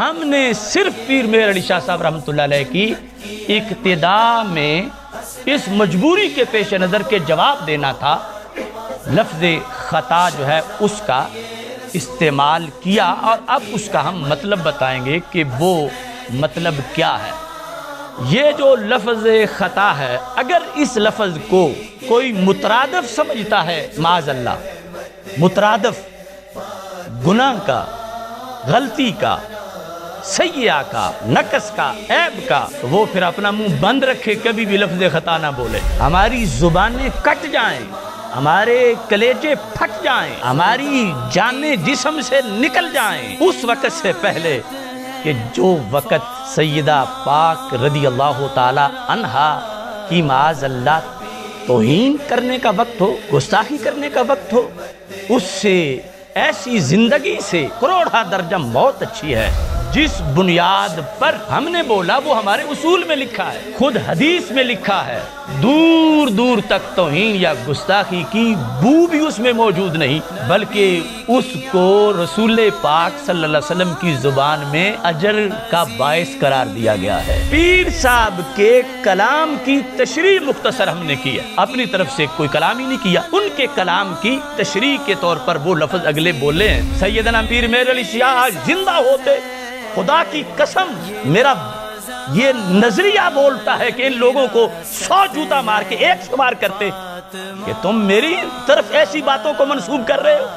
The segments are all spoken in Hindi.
हमने सिर्फ पीर मेर अली शाह साहब रहमत की इकतदा में इस मजबूरी के पेश नज़र के जवाब देना था लफ्ज़ ख़ता जो है उसका इस्तेमाल किया और अब उसका हम मतलब बताएंगे कि वो मतलब क्या है ये जो लफ्ज़ ख़ता है अगर इस लफ्ज़ को कोई मुतरदफ समझता है माजल्ला मुतरदफ गुना का गलती का सैया का नकस का ऐब का वो फिर अपना मुंह बंद रखे कभी भी लफ्ज खता ना बोले हमारी जुबानें कट जाएं हमारे कलेजे फट जाएं हमारी जाने जिसम से निकल जाएं उस वक्त से पहले कि जो वक़्त सैदा पाक रदी अल्लाह तहा की माज अल्लाह तोहन करने का वक्त हो गुस्ताखी करने का वक्त हो उससे ऐसी ज़िंदगी से करोड़ा दर्जा बहुत अच्छी है जिस बुनियाद पर हमने बोला वो हमारे उसूल में लिखा है खुद हदीस में लिखा है दूर दूर तक तो या गुस्ताखी की बू भी उसमें मौजूद नहीं बल्कि उसको रसूल पाक सल्लल्लाहु अलैहि वसल्लम की जुबान में अजर का बायस करार दिया गया है पीर साहब के कलाम की तशरी मुख्तसर हमने की है अपनी तरफ से कोई कलाम ही नहीं किया उनके कलाम की तशरी के तौर पर वो लफज अगले बोले हैं सैदना पीर मेरे शाह जिंदा होते खुदा की कसम मेरा ये नजरिया बोलता है कि इन लोगों को सौ जूता मार के एक सवार करते कि तुम मेरी तरफ ऐसी बातों को मंसूब कर रहे हो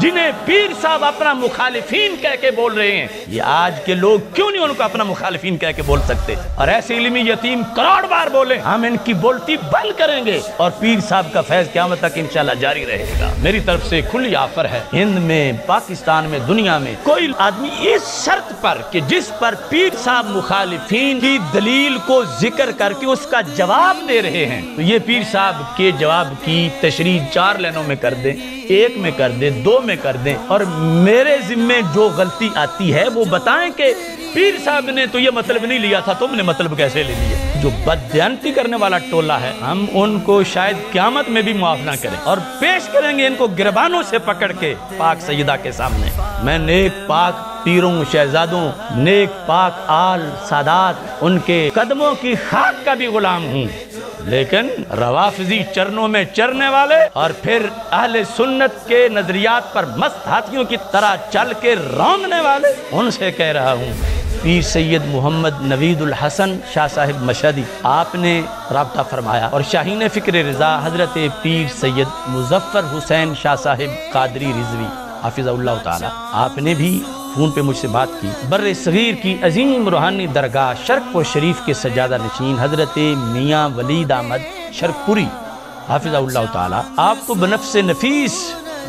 जिन्हें पीर साहब अपना मुखालिफिन कह के बोल रहे हैं ये आज के लोग क्यों नहीं उनको अपना मुखालिफिन कह के बोल सकते और ऐसे इलमी यतीम करोड़ बार बोले हम इनकी बोलती बंद करेंगे और पीर साहब का फैज क्या तक शाह जारी रहेगा मेरी तरफ से खुली ऑफर है हिंद में पाकिस्तान में दुनिया में कोई आदमी इस शर्त पर कि जिस पर पीर साहब मुखालिफिन की दलील को जिक्र करके उसका जवाब दे रहे हैं तो ये पीर साहब के जवाब की तशरी चार लाइनों में कर दे एक में कर दे दो में कर दें और मेरे जिम्मे जो गलती आती है वो बताएं कि पीर साहब ने तो ये मतलब नहीं लिया था तुमने मतलब कैसे ले लिया जो बदयंती करने वाला टोला है हम उनको शायद क्यामत में भी मुआफ ना करें और पेश करेंगे इनको गिरबानों से पकड़ के पाक सईदा के सामने मैं नेक पाक पीरों शहजादों नेक पाक आल सादात उनके कदमों की खाक का भी गुलाम हूँ लेकिन रवाफजी चरणों में चरने वाले और फिर अहले सुन्नत के नजरियात पर मस्त हाथियों की तरह चल के रौंदने वाले उनसे कह रहा हूँ पीर सैयद मोहम्मद नवीदुल हसन शाह साहिब मशदी आपने रबता फरमाया और शाहीन फ़िक्र रज़ा हज़रत पीर सैयद मुजफ्फर हुसैन शाह साहिब कादरी रिजवी हाफिज़ा आपने भी फ़ोन पे मुझसे बात की बर सग़ीर की अजीम रूहानी दरगाह शर्कपुर शरीफ के सजादा नशीन हज़रत मियाँ वलीद अहमद शर्कपुरी हाफिज़ा ताला आप तो बनफ से नफीस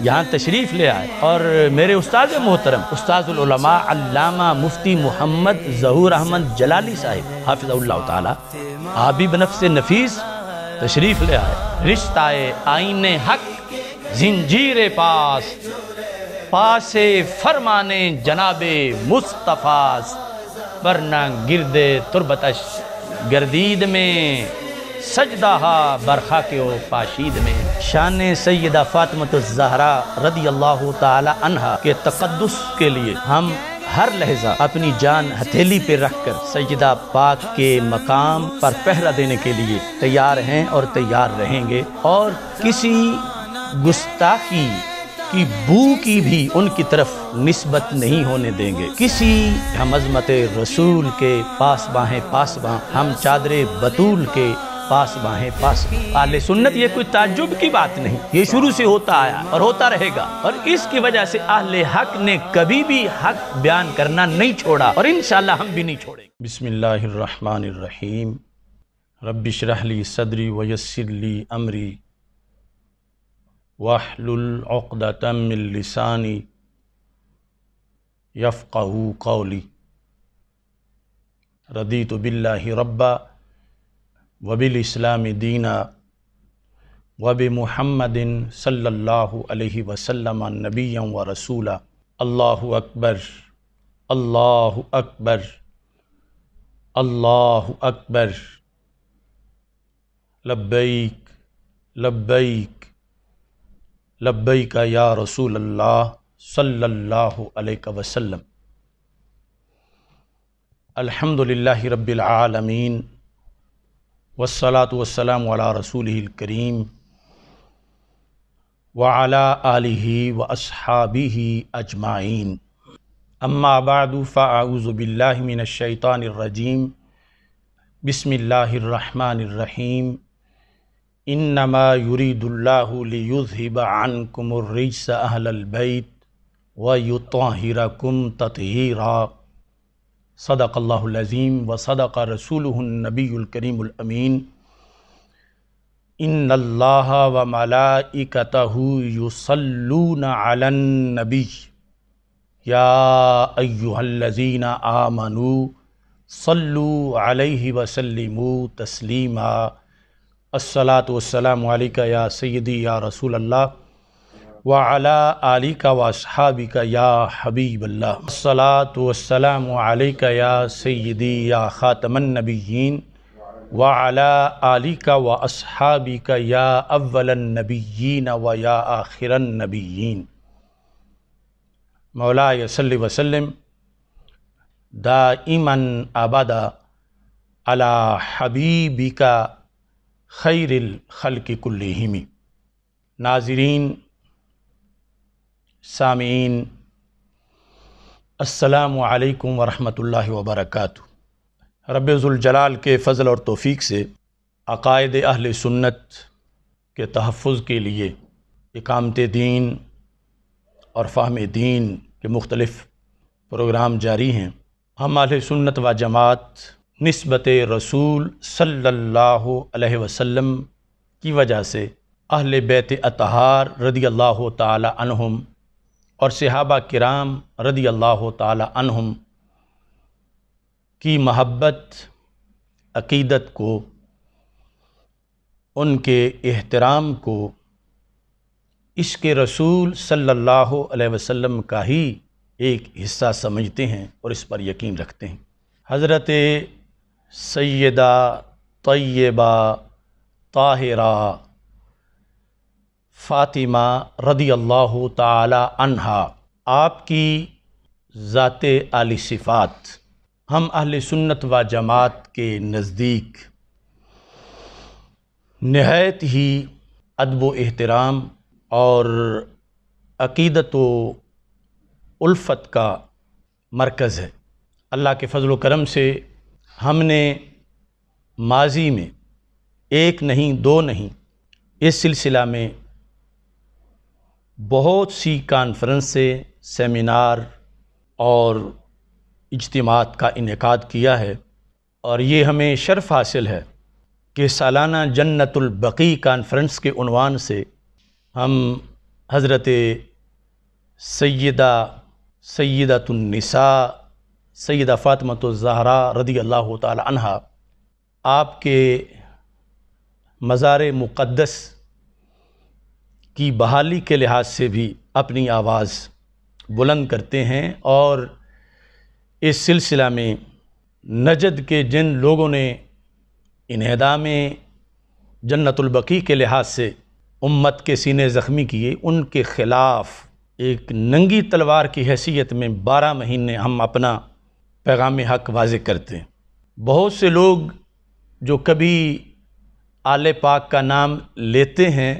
यहाँ तशरीफ़ ले आए और मेरे उस्ताद मोहतरम उस्तादा मुफ्ती मोहम्मद जहूर अहमद जलाली साहिब हाफिज़ा ताला आप भी बनफ से नफीस तशरीफ़ ले आए रिश्ता आईने हक जंजीर पास पास फरमाने जनाब मुस्तफ़ा वरना गिरद तुरबतश गर्दीद में सजदा बरखा के ओ पाशीद में शान सैदा फ़ातमतजहरा रदी अल्लाह तहा के तकदस के लिए हम हर लहजा अपनी जान हथेली पे कर सजदा पाक के मकाम पर पहरा देने के लिए तैयार हैं और तैयार रहेंगे और किसी गुस्ताखी कि बू की भी उनकी तरफ नस्बत नहीं होने देंगे किसी हम अजमत रसूल के पास बाहें पास बाह हम चादर बतूल के पास बाहें पास आले सुन्नत ये कोई ताजुब की बात नहीं ये शुरू से होता आया और होता रहेगा और इसकी वजह से आले हक ने कभी भी हक बयान करना नहीं छोड़ा और इन हम भी नहीं छोड़ेंगे बिसमीम रबिशरहली सदरी वयसरली अमरी वाहलुलदातमिलसानी यफ़ू कौली रदी तो बिल्ला रब्बा वबिल इस्लाम दीना वब महमदिन सल्ला वसलम नबीम व रसूला अल्लाह अकबर अल्लाह अकबर अल्लाह अकबर लब्बैक लब्बैक लब्बई का या रसूल अल्लाह सल्लल्लाहु अलैहि वसल्लम अल्हम्दुलिल्लाहि रब्बिल आलमीन वस्सलातु वस्सलाम अला रसूलिल करीम व अला आलिहि व अस्हाबिहि अजमाइन अम्मा बादु फ़ाऊज़ु बिल्लाहि मिनश शैतानिर रजीम बिस्मिल्लाहिर रहमानिर रहीम إنما يريد الله ليذهب عنكم الرجس أهل البيت ويطهركم تطهيرا صدق الله العظيم وصدق رسوله النبي الكريم الأمين إن الله وملائكته يصلون على النبي يا أيها الذين آمنوا صلوا عليه وسلموا تسليماً अस्सलात वसलाम या सैदी या रसूल अल्लाह व अला आली का व का या हबीब अल्लाह अस्सलात या सैदी या ख़ातमनबीन व अला आली का व असहाबी का या अव्वलनबीन व या आखिरनबीन मौला सल वसलम दा दाइमन आबादा अला हबीबिका खैरिल खल्क हिमी नाजरीन सामीन असलकम वरहमल वबरक रबाल के फ़ल और तोफ़ी से अकायद अहल सुन्नत के तहफ़ के लिए एकामत दीन और फ़ाहम दीन के मुख्तलफ़ प्रोग्राम जारी हैं हम अहल सुन्नत व जमात नस्बत रसूल सल्लल्लाहु अलैहि वसल्लम की वजह से अहल बैत अतहार रदी अल्लाह तहम और सहाबा किराम रदी अल्लाह तहम की महब्बत अकीदत को उनके एहतराम को इसके रसूल सल्लल्लाहु अलैहि वसल्लम का ही एक हिस्सा समझते हैं और इस पर यकीन रखते हैं हज़रत सैदा तय्यबा ताहिरा फ़ातिमा रदी अल्लाह ताला आपकी ज़ात आली सिफ़ात हम अहल सुन्नत व जमात के नज़दीक नहायत ही अदब एहतराम और अकीदत उल्फ़त का मरकज़ है अल्लाह के फ़जल करम से हमने माजी में एक नहीं दो नहीं इस सिलसिला में बहुत सी कॉन्फ्रेंसें सेमिनार और इजतमात का इनका किया है और ये हमें शर्फ हासिल है कि सालाना जन्नतुलबकी कॉन्फ्रेंस के उनवान से हम हज़रत सैदा सैदतुलनिसा सैद फ़ातमत ज़हरा रदी अल्लाह तहा आपके मज़ार मुक़दस की बहाली के लिहाज से भी अपनी आवाज़ बुलंद करते हैं और इस सिलसिला में नजद के जिन लोगों ने इनहदा में जन्नतुल्बकी के लिहाज से उम्मत के सीने ज़ख्मी किए उनके ख़िलाफ़ एक नंगी तलवार की हैसियत में बारह महीने हम अपना पैगाम हक़ वाज करते हैं बहुत से लोग जो कभी आल पाक का नाम लेते हैं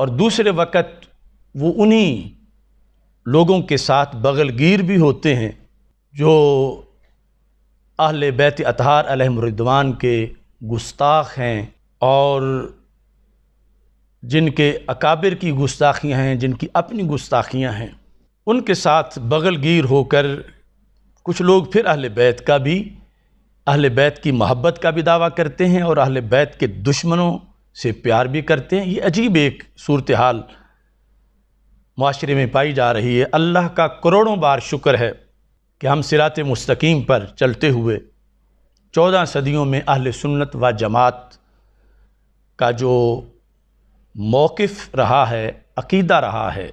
और दूसरे वक़्त वो उन्हीं लोगों के साथ बगलगीर भी होते हैं जो अहल बैत अतहार अलहमरिदवान के गुस्ताख हैं और जिनके अकाबिर की गुस्ताखियाँ हैं जिनकी अपनी गुस्ताखियाँ हैं उनके साथ बगलगीर होकर कुछ लोग फिर अहल बैत का भी अहल बैत की मोहब्बत का भी दावा करते हैं और अहल बैत के दुश्मनों से प्यार भी करते हैं ये अजीब एक सूरत हाल माशरे में पाई जा रही है अल्लाह का करोड़ों बार शुक्र है कि हम सिरात मस्तकीम पर चलते हुए चौदह सदियों में अहल सुन्नत व जमात का जो मौक़ रहा है अकीदा रहा है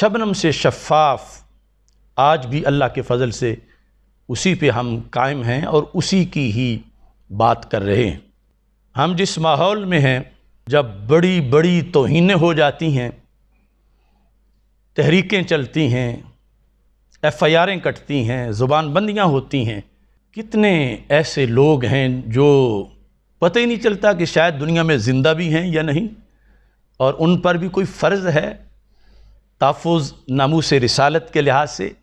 शबनम से शफाफ़ आज भी अल्लाह के फ़ज़ल से उसी पे हम कायम हैं और उसी की ही बात कर रहे हैं हम जिस माहौल में हैं जब बड़ी बड़ी तोहने हो जाती हैं तहरीकें चलती हैं एफ़ आई आरें कटती हैं ज़ुबान बंदियाँ होती हैं कितने ऐसे लोग हैं जो पता ही नहीं चलता कि शायद दुनिया में ज़िंदा भी हैं या नहीं और उन पर भी कोई फ़र्ज़ है तहफ़ से रिसालत के लिहाज से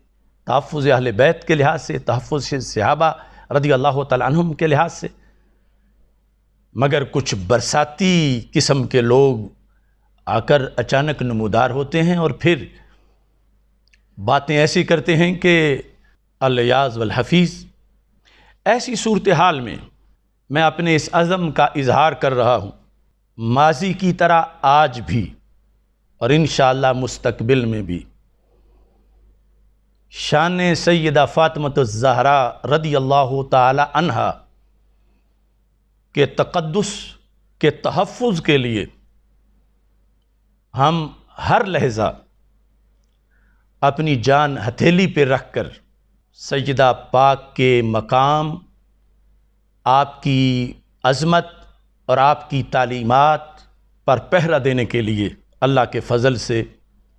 तहफ़ अहल बैत के लिहाज से तहफ़ सहाबा रदी अल्लाह तम के लिहाज से मगर कुछ बरसाती किस्म के लोग आकर अचानक नमोदार होते हैं और फिर बातें ऐसी करते हैं कि अलयाज़ वफ़ीज़ ऐसी सूरत हाल में मैं अपने इस अज़म का इजहार कर रहा हूँ माजी की तरह आज भी और इन मुस्तकबिल में भी शान सैदा फ़ातमत ज़हरा रदी अल्लाह तहा के तकदस के तहफ़ के लिए हम हर लहज़ा अपनी जान हथेली पर रख कर सैदा पाक के मकाम आपकी अज़मत और आपकी तालीमत पर पहरा देने के लिए अल्लाह के फ़ज़ल से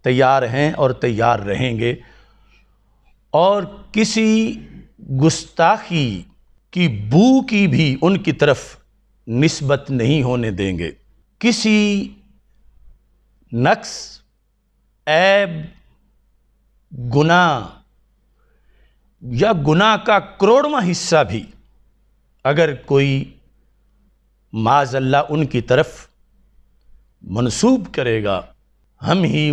तैयार हैं और तैयार रहेंगे और किसी गुस्ताखी की बू की भी उनकी तरफ नस्बत नहीं होने देंगे किसी नक्स ऐब गुना या गुना का करोड़वा हिस्सा भी अगर कोई माजल्ला उनकी तरफ मनसूब करेगा हम ही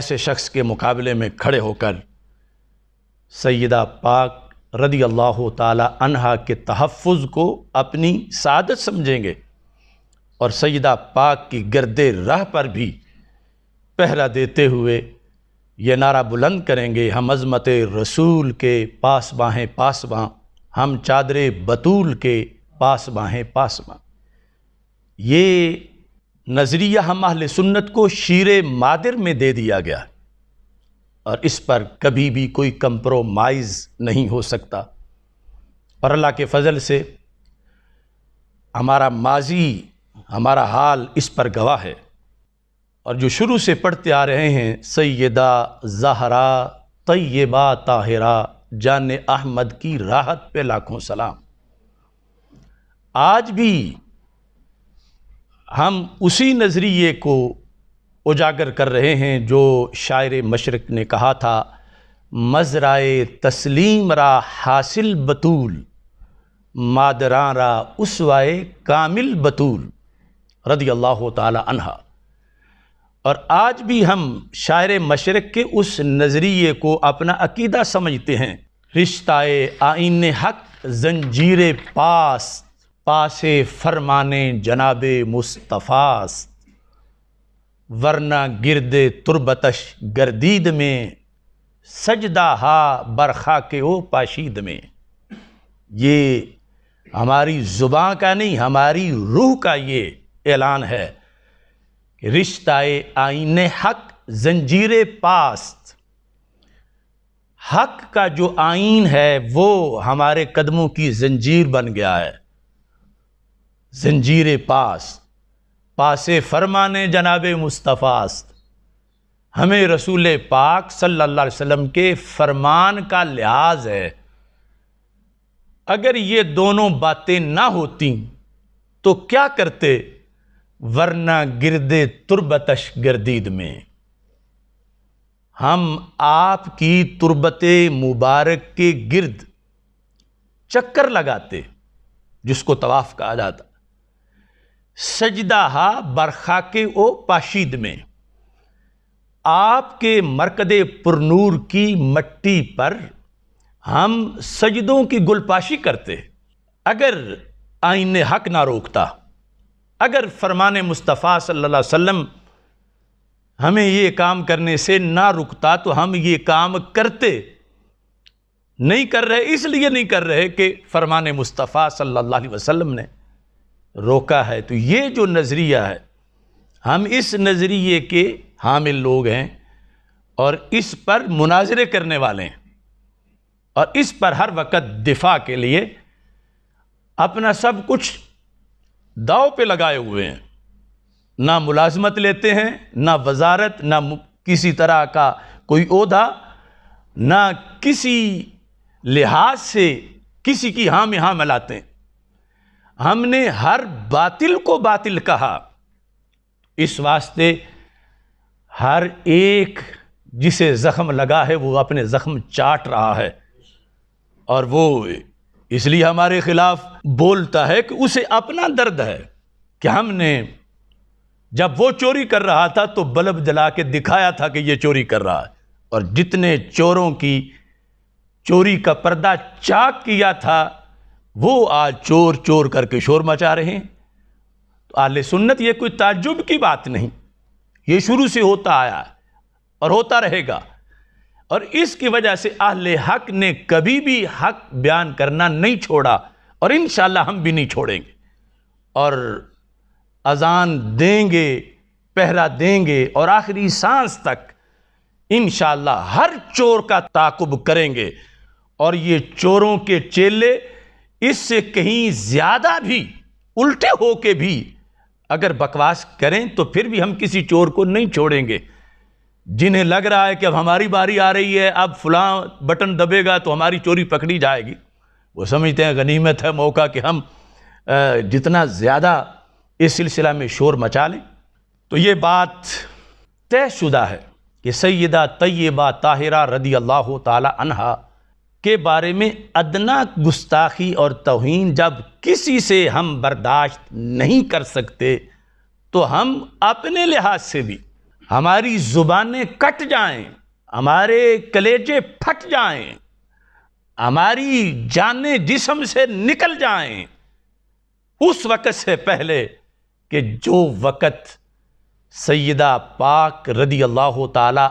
ऐसे शख्स के मुकाबले में खड़े होकर सैदा पाक रदी अल्लाह तहा के तहफ़ को अपनी सादत समझेंगे और सैदा पाक की गर्द राह पर भी पहरा देते हुए ये नारा बुलंद करेंगे हम अजमत रसूल के पास बाहें पास बाँ हम चादर बतूल के पास बाहें पास बाँ ये नज़रिया हम अहल सुन्नत को शीर मादिर में दे दिया गया है और इस पर कभी भी कोई कंप्रोमाइज़ नहीं हो सकता और अल्लाह के फजल से हमारा माजी हमारा हाल इस पर गवाह है और जो शुरू से पढ़ते आ रहे हैं सैदा जहरा तय्यबा ताहिरा जान अहमद की राहत पे लाखों सलाम आज भी हम उसी नज़रिए को उजागर कर रहे हैं जो शायर मशरक ने कहा था मजराए तस्लीम रा हासिल बतूल मादरा रा उसवाए कामिल बतूल रदी अल्लाह तहा और आज भी हम शायर मशरक़ के उस नज़रिए को अपना अकीदा समझते हैं रिश्ताए आइन हक जंजीर पास पास फरमाने जनाब मुस्तफ़ास्त वरना गिरद तुरबतश गर्दीद में सजदा हा बरखा के ओ पाशीद में ये हमारी ज़ुबाँ का नहीं हमारी रूह का ये ऐलान है कि रिश्ताए आइन हक जंजीर पास्त हक का जो आइन है वो हमारे कदमों की जंजीर बन गया है जंजीर पास्त पास फरमान जनाब मुस्तफ़ास्त हमें रसूल पाक सल्ला वम के फरमान का लिहाज है अगर ये दोनों बातें ना होती तो क्या करते वरना गिरदे तुरबतश गर्दीद में हम आपकी तुरबत मुबारक के गिरद चक्कर लगाते जिसको तवाफ़ कहा जाता सजदा बरखा के ओ पाशीद में आपके मरकद पुरनूर की मट्टी पर हम सजदों की गुलपाशी करते अगर आइन हक ना रोकता अगर फरमान मुस्तफ़ा सल्ला वम हमें ये काम करने से ना रुकता तो हम ये काम करते नहीं कर रहे इसलिए नहीं कर रहे कि फरमान मुस्तफ़ा सल्लल्लाहु अलैहि वसल्लम ने रोका है तो ये जो नज़रिया है हम इस नज़रिए के हामिल लोग हैं और इस पर मुनाजरे करने वाले हैं और इस पर हर वक्त दिफा के लिए अपना सब कुछ दाव पे लगाए हुए हैं ना मुलाजमत लेते हैं ना वजारत ना किसी तरह का कोई अहदा ना किसी लिहाज से किसी की हाँ में हाँ मिलाते हैं हमने हर बातिल को बातिल कहा इस वास्ते हर एक जिसे ज़ख्म लगा है वो अपने ज़ख्म चाट रहा है और वो इसलिए हमारे ख़िलाफ़ बोलता है कि उसे अपना दर्द है कि हमने जब वो चोरी कर रहा था तो बल्ब जला के दिखाया था कि ये चोरी कर रहा है और जितने चोरों की चोरी का पर्दा चाक किया था वो आज चोर चोर करके शोर मचा रहे हैं तो आल सुन्नत ये कोई ताजुब की बात नहीं ये शुरू से होता आया और होता रहेगा और इसकी वजह से आहल हक ने कभी भी हक बयान करना नहीं छोड़ा और इन हम भी नहीं छोड़ेंगे और अजान देंगे पहरा देंगे और आखिरी सांस तक इन हर चोर का ताकुब करेंगे और ये चोरों के चेले इससे कहीं ज़्यादा भी उल्टे हो के भी अगर बकवास करें तो फिर भी हम किसी चोर को नहीं छोड़ेंगे जिन्हें लग रहा है कि अब हमारी बारी आ रही है अब फुला बटन दबेगा तो हमारी चोरी पकड़ी जाएगी वो समझते हैं गनीमत है मौका कि हम जितना ज़्यादा इस सिलसिला में शोर मचा लें तो ये बात तयशुदा है कि सैदा तय्यबा ताहिरा रदी अल्लाह तला के बारे में अदना गुस्ताखी और तोहन जब किसी से हम बर्दाश्त नहीं कर सकते तो हम अपने लिहाज से भी हमारी ज़ुबानें कट जाएं, हमारे कलेजे फट जाएं, हमारी जानें जिसम से निकल जाएं, उस वक़्त से पहले कि जो वक़्त सैदा पाक रदी अल्लाह तला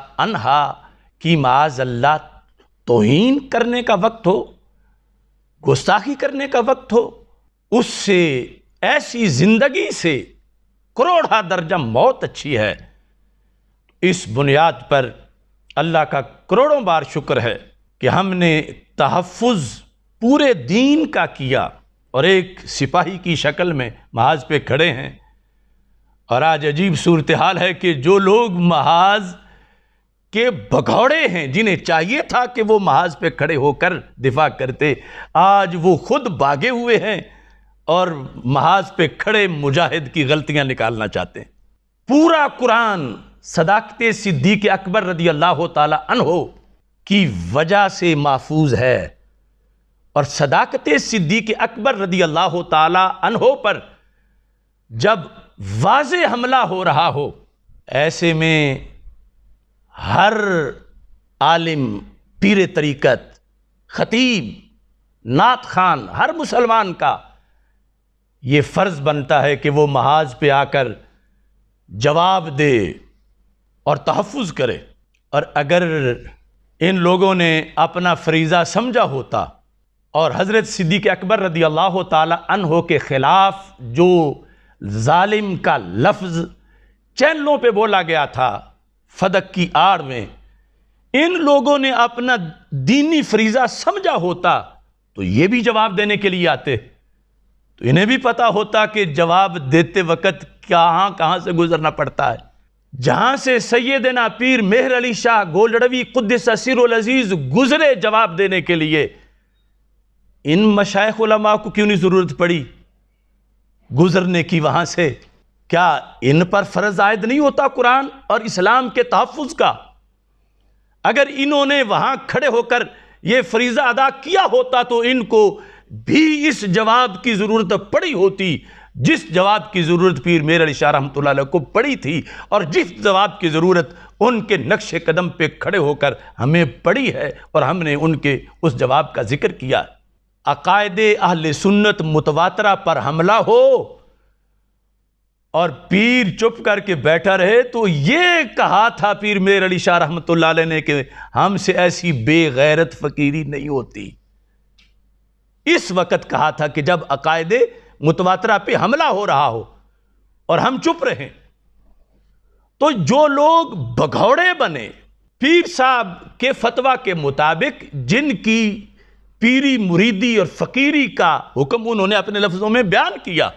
की माज अल्लाह तोहन करने का वक्त हो गुस्ताखी करने का वक्त हो उससे ऐसी ज़िंदगी से करोड़ा दर्जा मौत अच्छी है इस बुनियाद पर अल्लाह का करोड़ों बार शुक्र है कि हमने तहफ़ पूरे दीन का किया और एक सिपाही की शक्ल में महाज पे खड़े हैं और आज अजीब सूरत हाल है कि जो लोग महाज़ के भगौड़े हैं जिन्हें चाहिए था कि वो महाज पे खड़े होकर दिफा करते आज वो खुद भागे हुए हैं और महाज पे खड़े मुजाहिद की गलतियां निकालना चाहते हैं पूरा कुरान सदाकत सिद्दीक अकबर रदी अल्लाह तहो की वजह से महफूज है और सदाकत सिद्दीक अकबर रदी अल्लाह तहो पर जब वाज हमला हो रहा हो ऐसे में हर आलिम पीर तरीक़त ख़तीब नात खान हर मुसलमान का ये फ़र्ज़ बनता है कि वो महाज पे आकर जवाब दे और तहफ़ करे और अगर इन लोगों ने अपना फरीज़ा समझा होता और हज़रत सिद्दीक अकबर रदी अल्लाह तहो के ख़िलाफ़ जो ालिम का लफ्ज़ चैनलों पे बोला गया था फदक की आड़ में इन लोगों ने अपना दीनी फरीजा समझा होता तो ये भी जवाब देने के लिए आते तो इन्हें भी पता होता कि जवाब देते वक्त कहाँ कहाँ से गुजरना पड़ता है जहाँ से सैदना पीर मेहर अली शाह गोलडवी कुद्दस असीर अजीज़ गुजरे जवाब देने के लिए इन मशाइलमा को क्यों नहीं ज़रूरत पड़ी गुजरने की वहाँ से क्या इन पर फ़र्ज़ आयद नहीं होता कुरान और इस्लाम के तहफ़ का अगर इन्होंने वहाँ खड़े होकर ये फरीज़ा अदा किया होता तो इनको भी इस जवाब की ज़रूरत पड़ी होती जिस जवाब की ज़रूरत पीर मेर अली शाह रहमत को पड़ी थी और जिस जवाब की ज़रूरत उनके नक्श कदम पे खड़े होकर हमें पड़ी है और हमने उनके उस जवाब का जिक्र किया अकायद अहल सुन्नत मुतवातरा पर हमला हो और पीर चुप करके बैठा रहे तो ये कहा था पीर मेर अली शाह रहमत ने कि हमसे ऐसी बेगैरत फकीरी नहीं होती इस वक्त कहा था कि जब अकायदे मुतवातरा पे हमला हो रहा हो और हम चुप रहे तो जो लोग भगौड़े बने पीर साहब के फतवा के मुताबिक जिनकी पीरी मुरीदी और फकीरी का हुक्म उन्होंने अपने लफ्ज़ों में बयान किया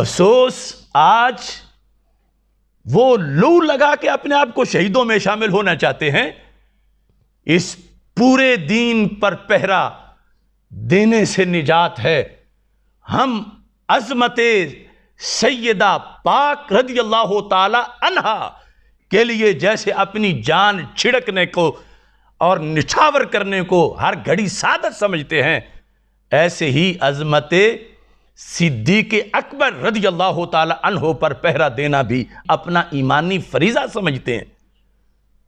अफसोस आज वो लू लगा के अपने आप को शहीदों में शामिल होना चाहते हैं इस पूरे दीन पर पहरा देने से निजात है हम अजमत सैदा पाक रदी अल्लाह तहा के लिए जैसे अपनी जान छिड़कने को और निछावर करने को हर घड़ी सादत समझते हैं ऐसे ही अजमत सिद्दीक अकबर रजी अल्लाह तहो पर पहरा देना भी अपना ईमानी फरीजा समझते हैं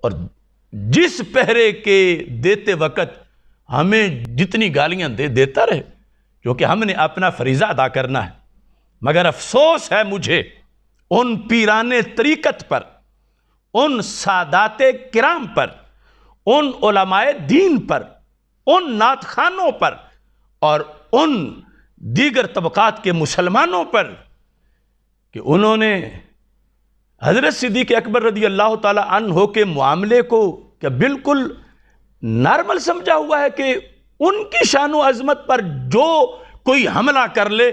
और जिस पहरे के देते वक़्त हमें जितनी गालियां दे देता रहे क्योंकि हमने अपना फरीजा अदा करना है मगर अफसोस है मुझे उन पीरान तरीक़त पर उन सादात किराम पर उन दीन पर उन नात खानों पर और उन दीगर तबक़ात के मुसलमानों पर कि उन्होंने हज़रत सिद्दीक अकबर रदी अल्लाह हो के मामले को क्या बिल्कुल नॉर्मल समझा हुआ है कि उनकी शान अजमत पर जो कोई हमला कर ले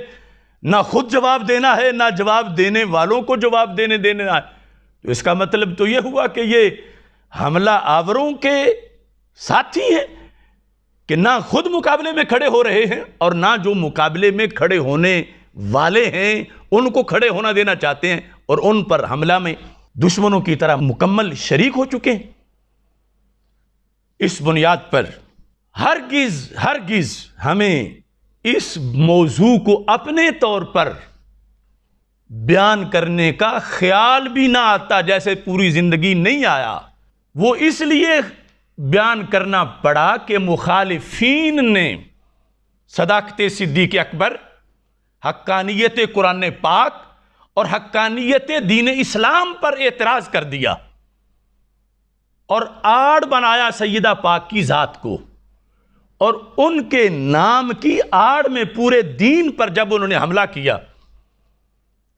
ना खुद जवाब देना है ना जवाब देने वालों को जवाब देने देना है तो इसका मतलब तो ये हुआ कि ये हमला आवरों के साथी हैं कि ना खुद मुकाबले में खड़े हो रहे हैं और ना जो मुकाबले में खड़े होने वाले हैं उनको खड़े होना देना चाहते हैं और उन पर हमला में दुश्मनों की तरह मुकम्मल शरीक हो चुके हैं इस बुनियाद पर हर गिज हर गिज हमें इस मौजू को अपने तौर पर बयान करने का ख्याल भी ना आता जैसे पूरी ज़िंदगी नहीं आया वो इसलिए बयान करना पड़ा कि मुखालफी ने सदाकत सिद्दीक अकबर हक्कानियत कुरान पाक और हक्कानियत दीन इस्लाम पर एतराज़ कर दिया और आड़ बनाया सैदा पाक की ज़ात को और उनके नाम की आड़ में पूरे दीन पर जब उन्होंने हमला किया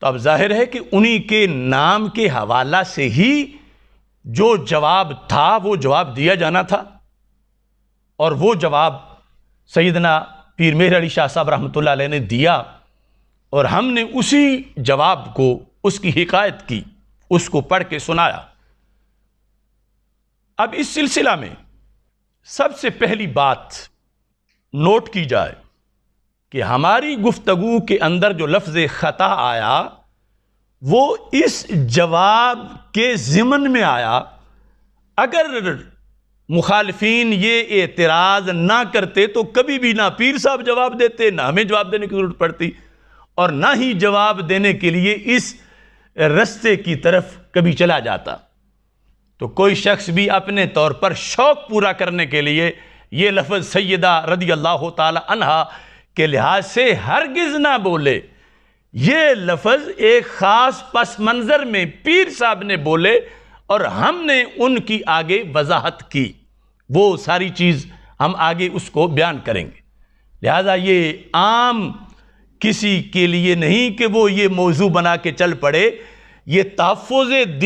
तो अब जाहिर है कि उन्हीं के नाम के हवाला से ही जो जवाब था वो जवाब दिया जाना था और वो जवाब सैदना पीर मेहर अली शाह साहब रहमत ने दिया और हमने उसी जवाब को उसकी हिकायत की उसको पढ़ के सुनाया अब इस सिलसिला में सबसे पहली बात नोट की जाए कि हमारी गुफ्तगु के अंदर जो लफ्ज़ ख़ता आया वो इस जवाब के ज़िमन में आया अगर मुखालफन ये एतराज़ ना करते तो कभी भी ना पीर साहब जवाब देते ना हमें जवाब देने की ज़रूरत पड़ती और ना ही जवाब देने के लिए इस रस्ते की तरफ कभी चला जाता तो कोई शख्स भी अपने तौर पर शौक़ पूरा करने के लिए ये लफ्ज़ सैदा रदी अल्लाह तला के लिहाज से हरगिज़ ना बोले ये लफज एक ख़ास पस मंज़र में पीर साहब ने बोले और हमने उनकी आगे वजाहत की वो सारी चीज़ हम आगे उसको बयान करेंगे लिहाजा ये आम किसी के लिए नहीं कि वो ये मौजू बना के चल पड़े ये तहफ़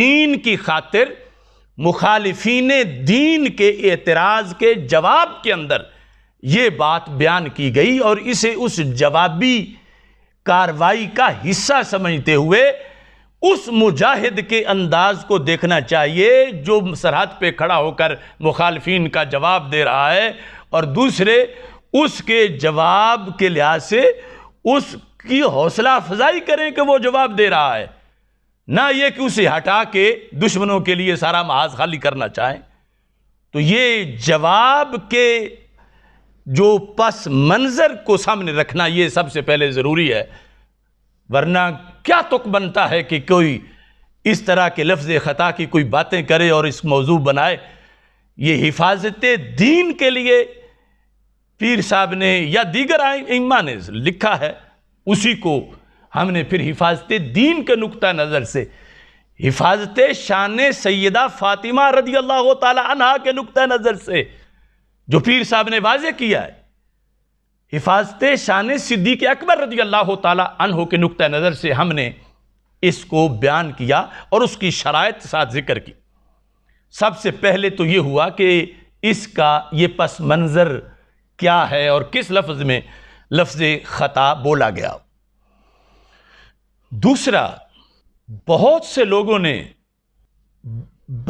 दीन की खातिर मुखालफन दीन के एतराज़ के जवाब के अंदर ये बात बयान की गई और इसे उस जवाबी कार्रवाई का हिस्सा समझते हुए उस मुजाहिद के अंदाज को देखना चाहिए जो सरहद पे खड़ा होकर मुखालफन का जवाब दे रहा है और दूसरे उसके जवाब के लिहाज से उसकी हौसला अफजाई करें कि वो जवाब दे रहा है ना ये कि उसे हटा के दुश्मनों के लिए सारा महाज खाली करना चाहें तो ये जवाब के जो पस मंज़र को सामने रखना ये सबसे पहले ज़रूरी है वरना क्या तुक बनता है कि कोई इस तरह के लफ्ज़ ख़ता की कोई बातें करे और इस मौजू बनाए ये हिफाजत दीन के लिए पीर साहब ने या दीगर इमा ने लिखा है उसी को हमने फिर हिफाजत दीन के नुक़ नज़र से हिफाजत शान सैदा फ़ातिमा रदी अल्लाह तला के नुक़ नज़र से जो पीर साहब ने वाजे किया है हिफाजत शान सिद्दीक अकबर रजी अल्लाह तहो के नुक़ नज़र से हमने इसको बयान किया और उसकी शरात साथ ज़िक्र की सबसे पहले तो ये हुआ कि इसका ये पस मंज़र क्या है और किस लफ्ज़ में लफ्ज़ ख़ता बोला गया दूसरा बहुत से लोगों ने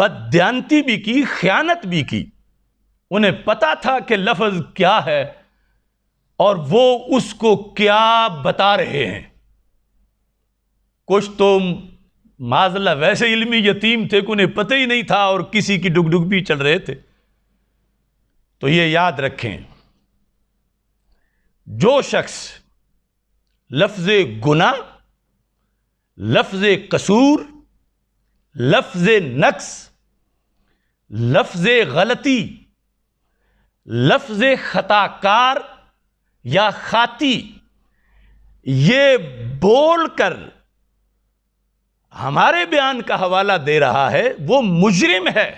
बदती भी की ख़यानत भी की उन्हें पता था कि लफज क्या है और वो उसको क्या बता रहे हैं कुछ तो माजल्ला वैसे इल्मी यतीम थे कि उन्हें पता ही नहीं था और किसी की डुगडुग भी चल रहे थे तो ये याद रखें जो शख्स लफ्ज़ गुना लफ्ज़ कसूर लफ्ज़ नक्स लफ्ज़ गलती लफ्ज़ ख़ताकार या ख़ाती ये बोल कर हमारे बयान का हवाला दे रहा है वो मुजरिम है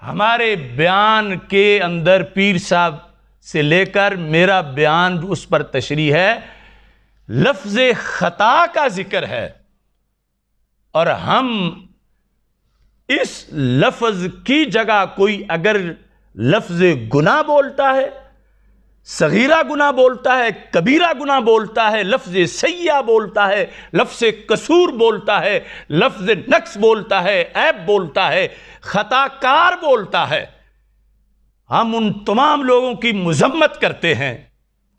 हमारे बयान के अंदर पीर साहब से लेकर मेरा बयान उस पर तशरी है लफ्ज़ ख़ता का ज़िक्र है और हम इस लफ्ज़ की जगह कोई अगर लफ्ज़ गुना बोलता है सगीरा गुना बोलता है कबीरा गुना बोलता है लफ्ज़ सैया बोलता है लफ्ज़ कसूर बोलता है लफ्ज़ नक्स बोलता है ऐप बोलता है ख़ताकार बोलता है हम उन तमाम लोगों की मजम्मत करते हैं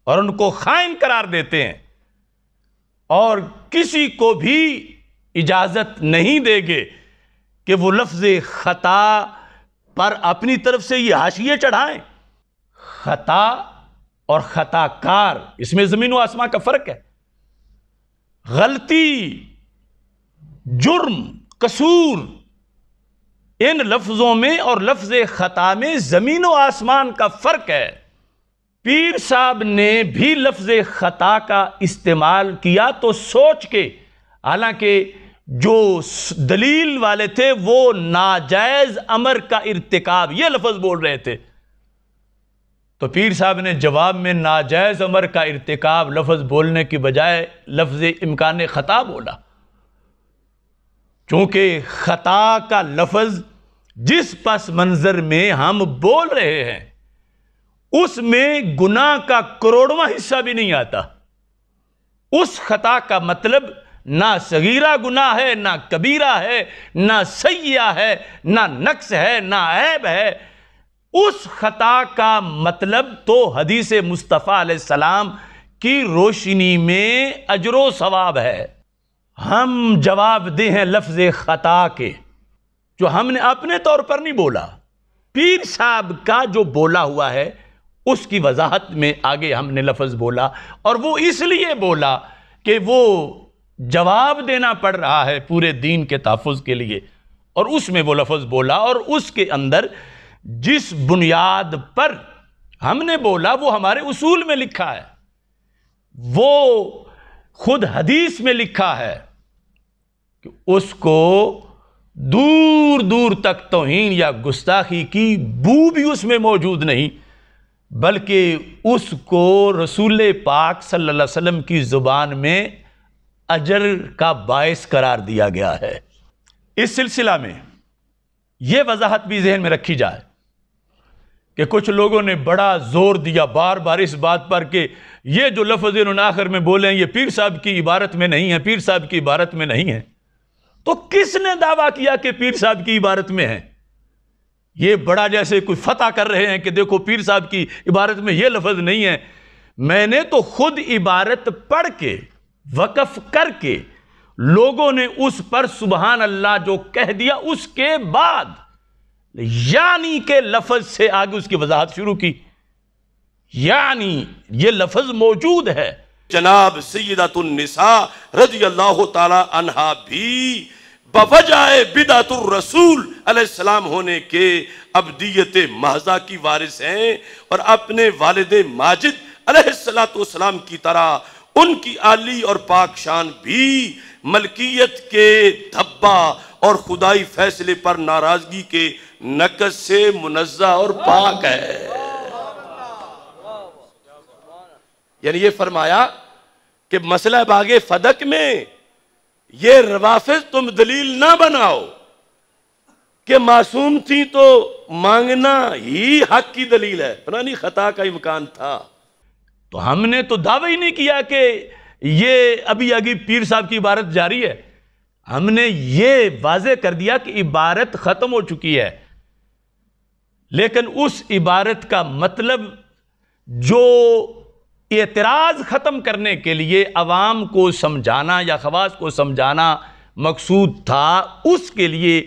और उनको ख़ाइन करार देते हैं और किसी को भी इजाज़त नहीं देंगे कि वो लफ्ज़ ख़ता पर अपनी तरफ से ये हाशिए चढ़ाएं खता और खताकार इसमें जमीन व आसमां का फर्क है गलती जुर्म कसूर इन लफ्ज़ों में और लफ्ज़ ख़ता में ज़मीन व आसमान का फ़र्क है पीर साहब ने भी लफ्ज़ ख़ता का इस्तेमाल किया तो सोच के हालांकि जो दलील वाले थे वो नाजायज अमर का इरतकब ये लफज बोल रहे थे तो पीर साहब ने जवाब में नाजायज अमर का इरतकब लफज बोलने की बजाय लफ्ज इम्कान ख़ता बोला चूँकि ख़ता का लफज जिस पस मंज़र में हम बोल रहे हैं उसमें गुनाह का करोड़वा हिस्सा भी नहीं आता उस ख़ता का मतलब ना सगीरा गुना है ना कबीरा है ना सैया है ना नक्स है ना ऐब है उस ख़ता का मतलब तो हदीस मुस्तफ़ा सलाम की रोशनी में अजरो सवाब है हम जवाब दे हैं लफ्ज़ ख़ता के जो हमने अपने तौर पर नहीं बोला पीर साहब का जो बोला हुआ है उसकी वजाहत में आगे हमने लफ्ज़ बोला और वो इसलिए बोला कि वो जवाब देना पड़ रहा है पूरे दीन के तहफ़ के लिए और उसमें वो लफ्ज़ बोला और उसके अंदर जिस बुनियाद पर हमने बोला वो हमारे उसूल में लिखा है वो खुद हदीस में लिखा है कि उसको दूर दूर तक तोहन या गुस्ताखी की बू भी उसमें मौजूद नहीं बल्कि उसको रसूल पाक सल्लल्लाहु अलैहि वसल्लम की ज़ुबान में अजर का बायस करार दिया गया है इस सिलसिला में यह वजाहत भी जहन में रखी जाए कि कुछ लोगों ने बड़ा जोर दिया बार बार इस बात पर कि यह जो लफज इन आखिर में बोले हैं ये पीर साहब की इबारत में नहीं है पीर साहब की इबारत में नहीं है तो किसने दावा किया कि पीर साहब की इबारत में है ये बड़ा जैसे कोई फतह कर रहे हैं कि देखो पीर साहब की इबारत में यह लफज नहीं है मैंने तो खुद इबारत पढ़ के वक़फ़ करके लोगों ने उस पर सुबहान अल्लाह जो कह दिया उसके बाद यानी के लफज से आगे उसकी वजाहत शुरू की यानी ये लफज मौजूद है जनाब सैदातुलनिसा रजी अल्लाह तहा भी बवजाए बिदातुलरसूल सलाम होने के अबदीत महजा की वारिस हैं और अपने वालद माजिद सलाम की तरह उनकी आली और पाक शान भी मलकियत के धब्बा और खुदाई फैसले पर नाराजगी के नकद से मुनजा और पाक है यानी ये फरमाया कि मसला बागे फदक में ये रवाफिज तुम दलील ना बनाओ कि मासूम थी तो मांगना ही हक की दलील है पता नहीं खता का इम्कान था तो हमने तो दावा ही नहीं किया कि ये अभी आगे पीर साहब की इबारत जारी है हमने ये वाज कर दिया कि इबारत ख़त्म हो चुकी है लेकिन उस इबारत का मतलब जो एतराज़ ख़त्म करने के लिए आवाम को समझाना या खवास को समझाना मकसूद था उसके लिए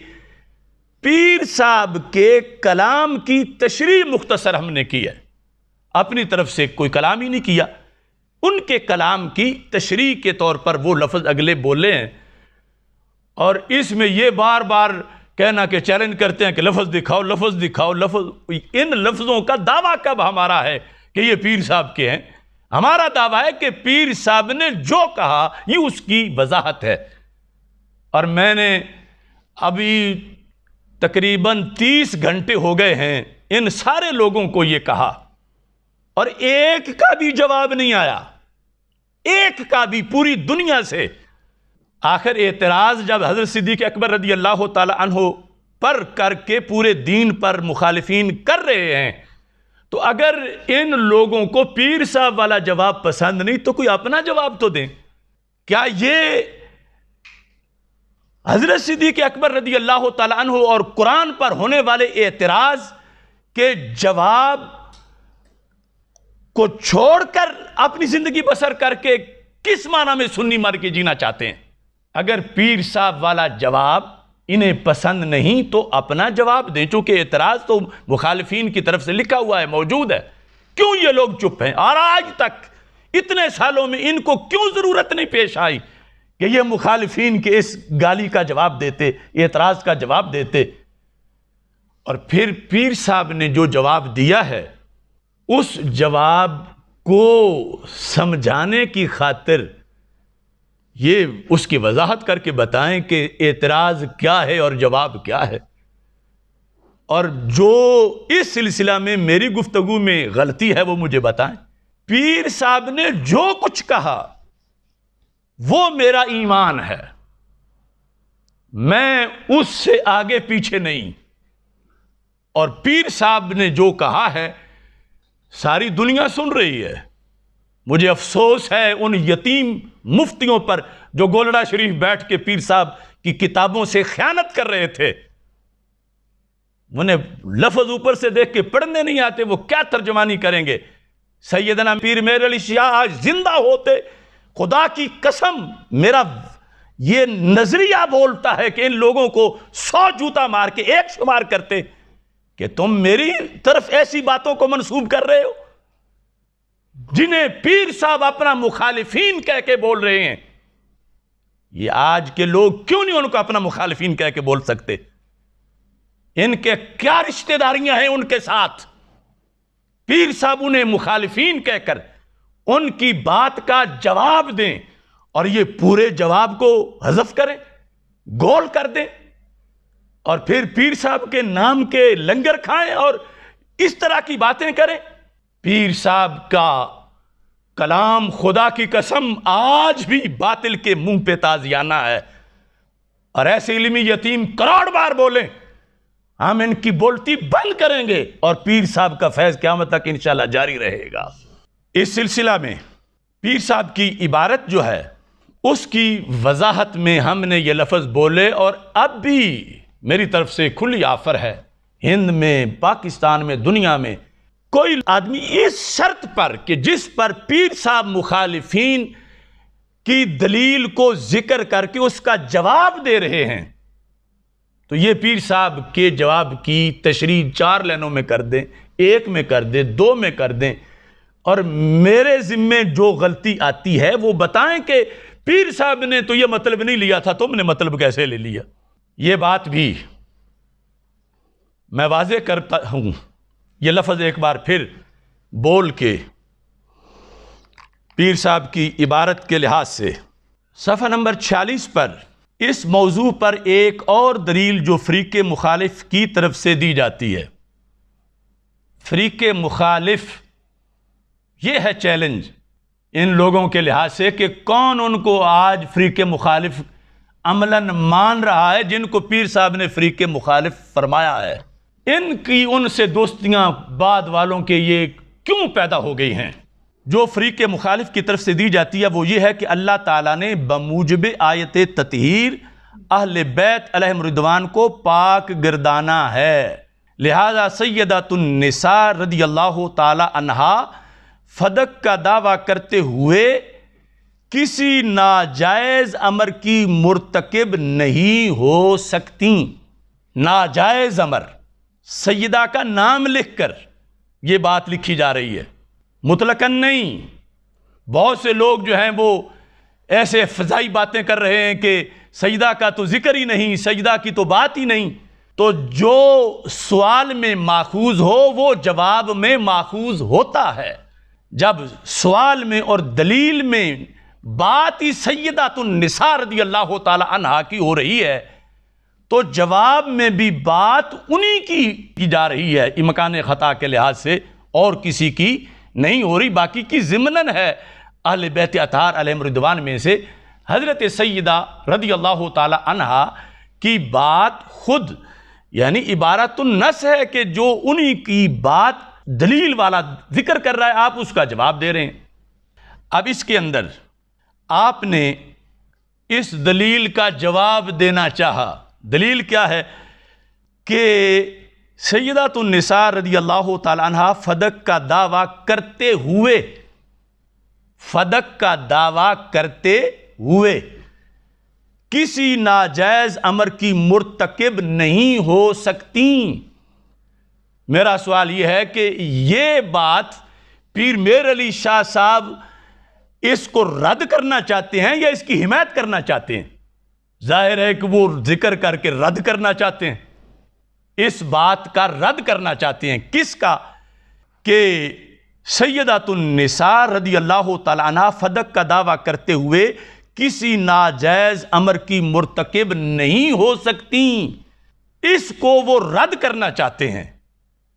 पीर साहब के कलाम की तशरी मुख्तसर हमने की है अपनी तरफ से कोई कलाम ही नहीं किया उनके कलाम की तशरी के तौर पर वो लफज अगले बोले हैं और इसमें ये बार बार कहना कि चैलेंज करते हैं कि लफज दिखाओ लफज दिखाओ लफज इन लफ्ज़ों का दावा कब हमारा है कि ये पीर साहब के हैं हमारा दावा है कि पीर साहब ने जो कहा ये उसकी वजाहत है और मैंने अभी तकरीबन तीस घंटे हो गए हैं इन सारे लोगों को ये कहा और एक का भी जवाब नहीं आया एक का भी पूरी दुनिया से आखिर एतराज़ जब हज़रत सिद्दीक अकबर रदी अल्लाह तहो पर करके पूरे दीन पर मुखालफन कर रहे हैं तो अगर इन लोगों को पीर साहब वाला जवाब पसंद नहीं तो कोई अपना जवाब तो दें क्या ये हज़रत सिद्दीक अकबर रदी अल्लाह तहो और कुरान पर होने वाले एतराज़ के जवाब को छोड़कर अपनी जिंदगी बसर करके किस माना में सुन्नी मर के जीना चाहते हैं अगर पीर साहब वाला जवाब इन्हें पसंद नहीं तो अपना जवाब दें चूंकि एतराज़ तो मुखालफिन की तरफ से लिखा हुआ है मौजूद है क्यों ये लोग चुप हैं और आज तक इतने सालों में इनको क्यों ज़रूरत नहीं पेश आई कि ये मुखालफिन के इस गाली का जवाब देते एतराज़ का जवाब देते और फिर पीर साहब ने जो जवाब दिया है उस जवाब को समझाने की खातिर ये उसकी वजाहत करके बताएं कि एतराज़ क्या है और जवाब क्या है और जो इस सिलसिला में मेरी गुफ्तगु में गलती है वो मुझे बताएं पीर साहब ने जो कुछ कहा वो मेरा ईमान है मैं उससे आगे पीछे नहीं और पीर साहब ने जो कहा है सारी दुनिया सुन रही है मुझे अफसोस है उन यतीम मुफ्तियों पर जो गोलड़ा शरीफ बैठ के पीर साहब की किताबों से ख्यानत कर रहे थे उन्हें लफज ऊपर से देख के पढ़ने नहीं आते वो क्या तर्जमानी करेंगे सैदना पीर मेरे अली शाह आज जिंदा होते खुदा की कसम मेरा ये नज़रिया बोलता है कि इन लोगों को सौ जूता मार के एक शुमार करते कि तुम मेरी तरफ ऐसी बातों को मनसूब कर रहे हो जिन्हें पीर साहब अपना मुखालिफिन कह के बोल रहे हैं ये आज के लोग क्यों नहीं उनको अपना मुखालिफिन कह के बोल सकते इनके क्या रिश्तेदारियां हैं उनके साथ पीर साहब उन्हें मुखालिफिन कहकर उनकी बात का जवाब दें और ये पूरे जवाब को हजफ करें गोल कर दें और फिर पीर साहब के नाम के लंगर खाएं और इस तरह की बातें करें पीर साहब का कलाम खुदा की कसम आज भी बातिल के मुंह पे ताजियाना है और ऐसे इलमी यतीम करोड़ बार बोलें हम इनकी बोलती बंद करेंगे और पीर साहब का फैज़ क्यामत तक इंशाल्लाह जारी रहेगा इस सिलसिला में पीर साहब की इबारत जो है उसकी वजाहत में हमने ये लफ्ज़ बोले और अब भी मेरी तरफ से खुली ऑफर है हिंद में पाकिस्तान में दुनिया में कोई आदमी इस शर्त पर कि जिस पर पीर साहब मुखालफन की दलील को जिक्र करके उसका जवाब दे रहे हैं तो ये पीर साहब के जवाब की तशरी चार लाइनों में कर दें एक में कर दें दो में कर दें और मेरे ज़िम्मे जो गलती आती है वो बताएं कि पीर साहब ने तो ये मतलब नहीं लिया था तुमने मतलब कैसे ले लिया ये बात भी मैं वाज करता हूँ ये लफ्ज़ एक बार फिर बोल के पीर साहब की इबारत के लिहाज से सफ़ा नंबर छियालीस पर इस मौजू पर एक और दलील जो फ्रीक मुखालिफ की तरफ से दी जाती है फ्रीक मुखालिफ ये है चैलेंज इन लोगों के लिहाज से कि कौन उनको आज फ्रीक मुखालिफ अमलन मान रहा है जिनको पीर साहब ने फ्री के मुखालिफ फरमाया है इनकी उनसे दोस्तियां बाद वालों के ये क्यों पैदा हो गई हैं जो फ्री के मुखालिफ की तरफ से दी जाती है वो ये है कि अल्लाह ताला ने बमूजब आयत ततहीर अहल बैत अलहमरिदवान को पाक गिरदाना है लिहाजा सैदातुलनसार रदी अल्लाह तला फदक का दावा करते हुए किसी नाजायज़ अमर की मरतकब नहीं हो सकती नाजायज़ अमर सयदा का नाम लिखकर ये बात लिखी जा रही है मुतलकन नहीं बहुत से लोग जो हैं वो ऐसे फजाई बातें कर रहे हैं कि सयदा का तो ज़िक्र ही नहीं सयदा की तो बात ही नहीं तो जो सवाल में माखूज हो वो जवाब में माखूज होता है जब सवाल में और दलील में बात ही सैदा निसार रदी अल्लाह तहा की हो रही है तो जवाब में भी बात उन्हीं की की जा रही है इमकान ख़ता के लिहाज से और किसी की नहीं हो रही बाकी की जिमन है अहल बैत अतार अलमरदवान में से हज़रत सैदा रदी अल्लाह तहा की बात खुद यानी इबारत नस है कि जो उन्हीं की बात दलील वाला जिक्र कर रहा है आप उसका जवाब दे रहे हैं अब इसके अंदर आपने इस दलील का जवाब देना चाहा दलील क्या है कि निसार रदी अल्लाह तला फदक का दावा करते हुए फदक का दावा करते हुए किसी नाजायज़ अमर की मुरतकब नहीं हो सकती मेरा सवाल यह है कि ये बात पीर मेर अली शाह साहब इसको रद्द करना चाहते हैं या इसकी हिमायत करना चाहते हैं जाहिर है कि वो जिक्र करके रद्द करना चाहते हैं इस बात का रद्द करना चाहते हैं किसका कि सैदातुलनिसा रदी अल्लाह तला फदक का दावा करते हुए किसी नाजायज़ अमर की मरतकब नहीं हो सकती इसको वो रद्द करना चाहते हैं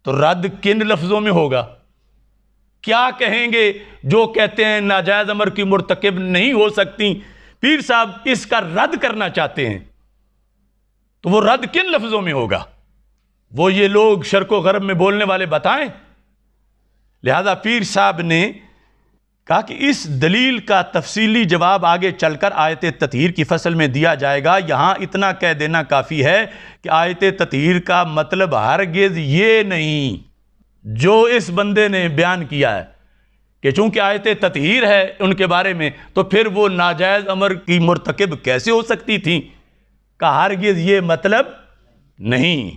तो रद्द किन लफ्ज़ों में होगा क्या कहेंगे जो कहते हैं नाजायज़ अमर की मुरतकब नहीं हो सकती पीर साहब इसका रद्द करना चाहते हैं तो वो रद्द किन लफ्ज़ों में होगा वो ये लोग शर्को गरब में बोलने वाले बताएं लिहाजा पीर साहब ने कहा कि इस दलील का तफसीली जवाब आगे चलकर आयत ततहीर की फसल में दिया जाएगा यहाँ इतना कह देना काफ़ी है कि आयत ततहीर का मतलब हरगिज़ ये नहीं जो इस बंदे ने बयान किया है कि चूंकि आयते ततहीर है उनके बारे में तो फिर वो नाजायज़ अमर की मरतकब कैसे हो सकती थी का हरगिज़ ये मतलब नहीं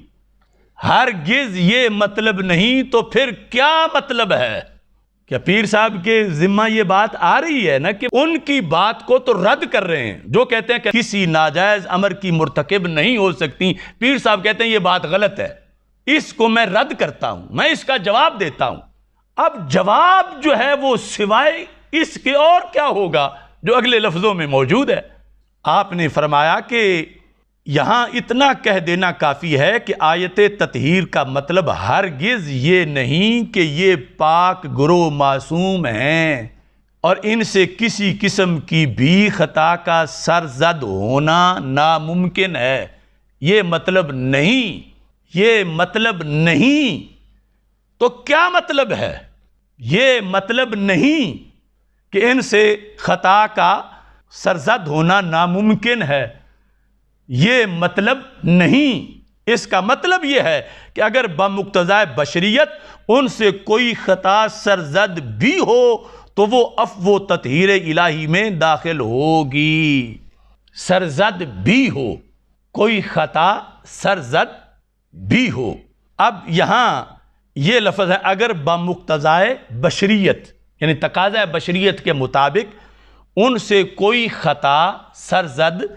हरगिज़ ये मतलब नहीं तो फिर क्या मतलब है क्या पीर साहब के ज़िम्मा ये बात आ रही है ना कि उनकी बात को तो रद्द कर रहे हैं जो कहते हैं कि किसी नाजायज़ अमर की मरतकब नहीं हो सकती पीर साहब कहते हैं ये बात गलत है इसको मैं रद्द करता हूं मैं इसका जवाब देता हूं अब जवाब जो है वो सिवाय इसके और क्या होगा जो अगले लफ्ज़ों में मौजूद है आपने फरमाया कि यहाँ इतना कह देना काफ़ी है कि आयत ततहीर का मतलब हरगिज़ ये नहीं कि ये पाक गुरु मासूम हैं और इनसे किसी किस्म की भी ख़ता का सरजद होना नामुमकिन है ये मतलब नहीं ये मतलब नहीं तो क्या मतलब है ये मतलब नहीं कि इनसे ख़ता का सरजद होना नामुमकिन है ये मतलब नहीं इसका मतलब ये है कि अगर बमुक्तज़ा बशरीत उनसे कोई ख़ता सरजद भी हो तो वो अफ व इलाही में दाखिल होगी सरजद भी हो कोई ख़ता सरजद भी हो अब यहाँ ये लफज है अगर बमुक्तज़ाए बशरीत यानी तकाज़ा बशरीत के मुताबिक उनसे कोई ख़ता सरजद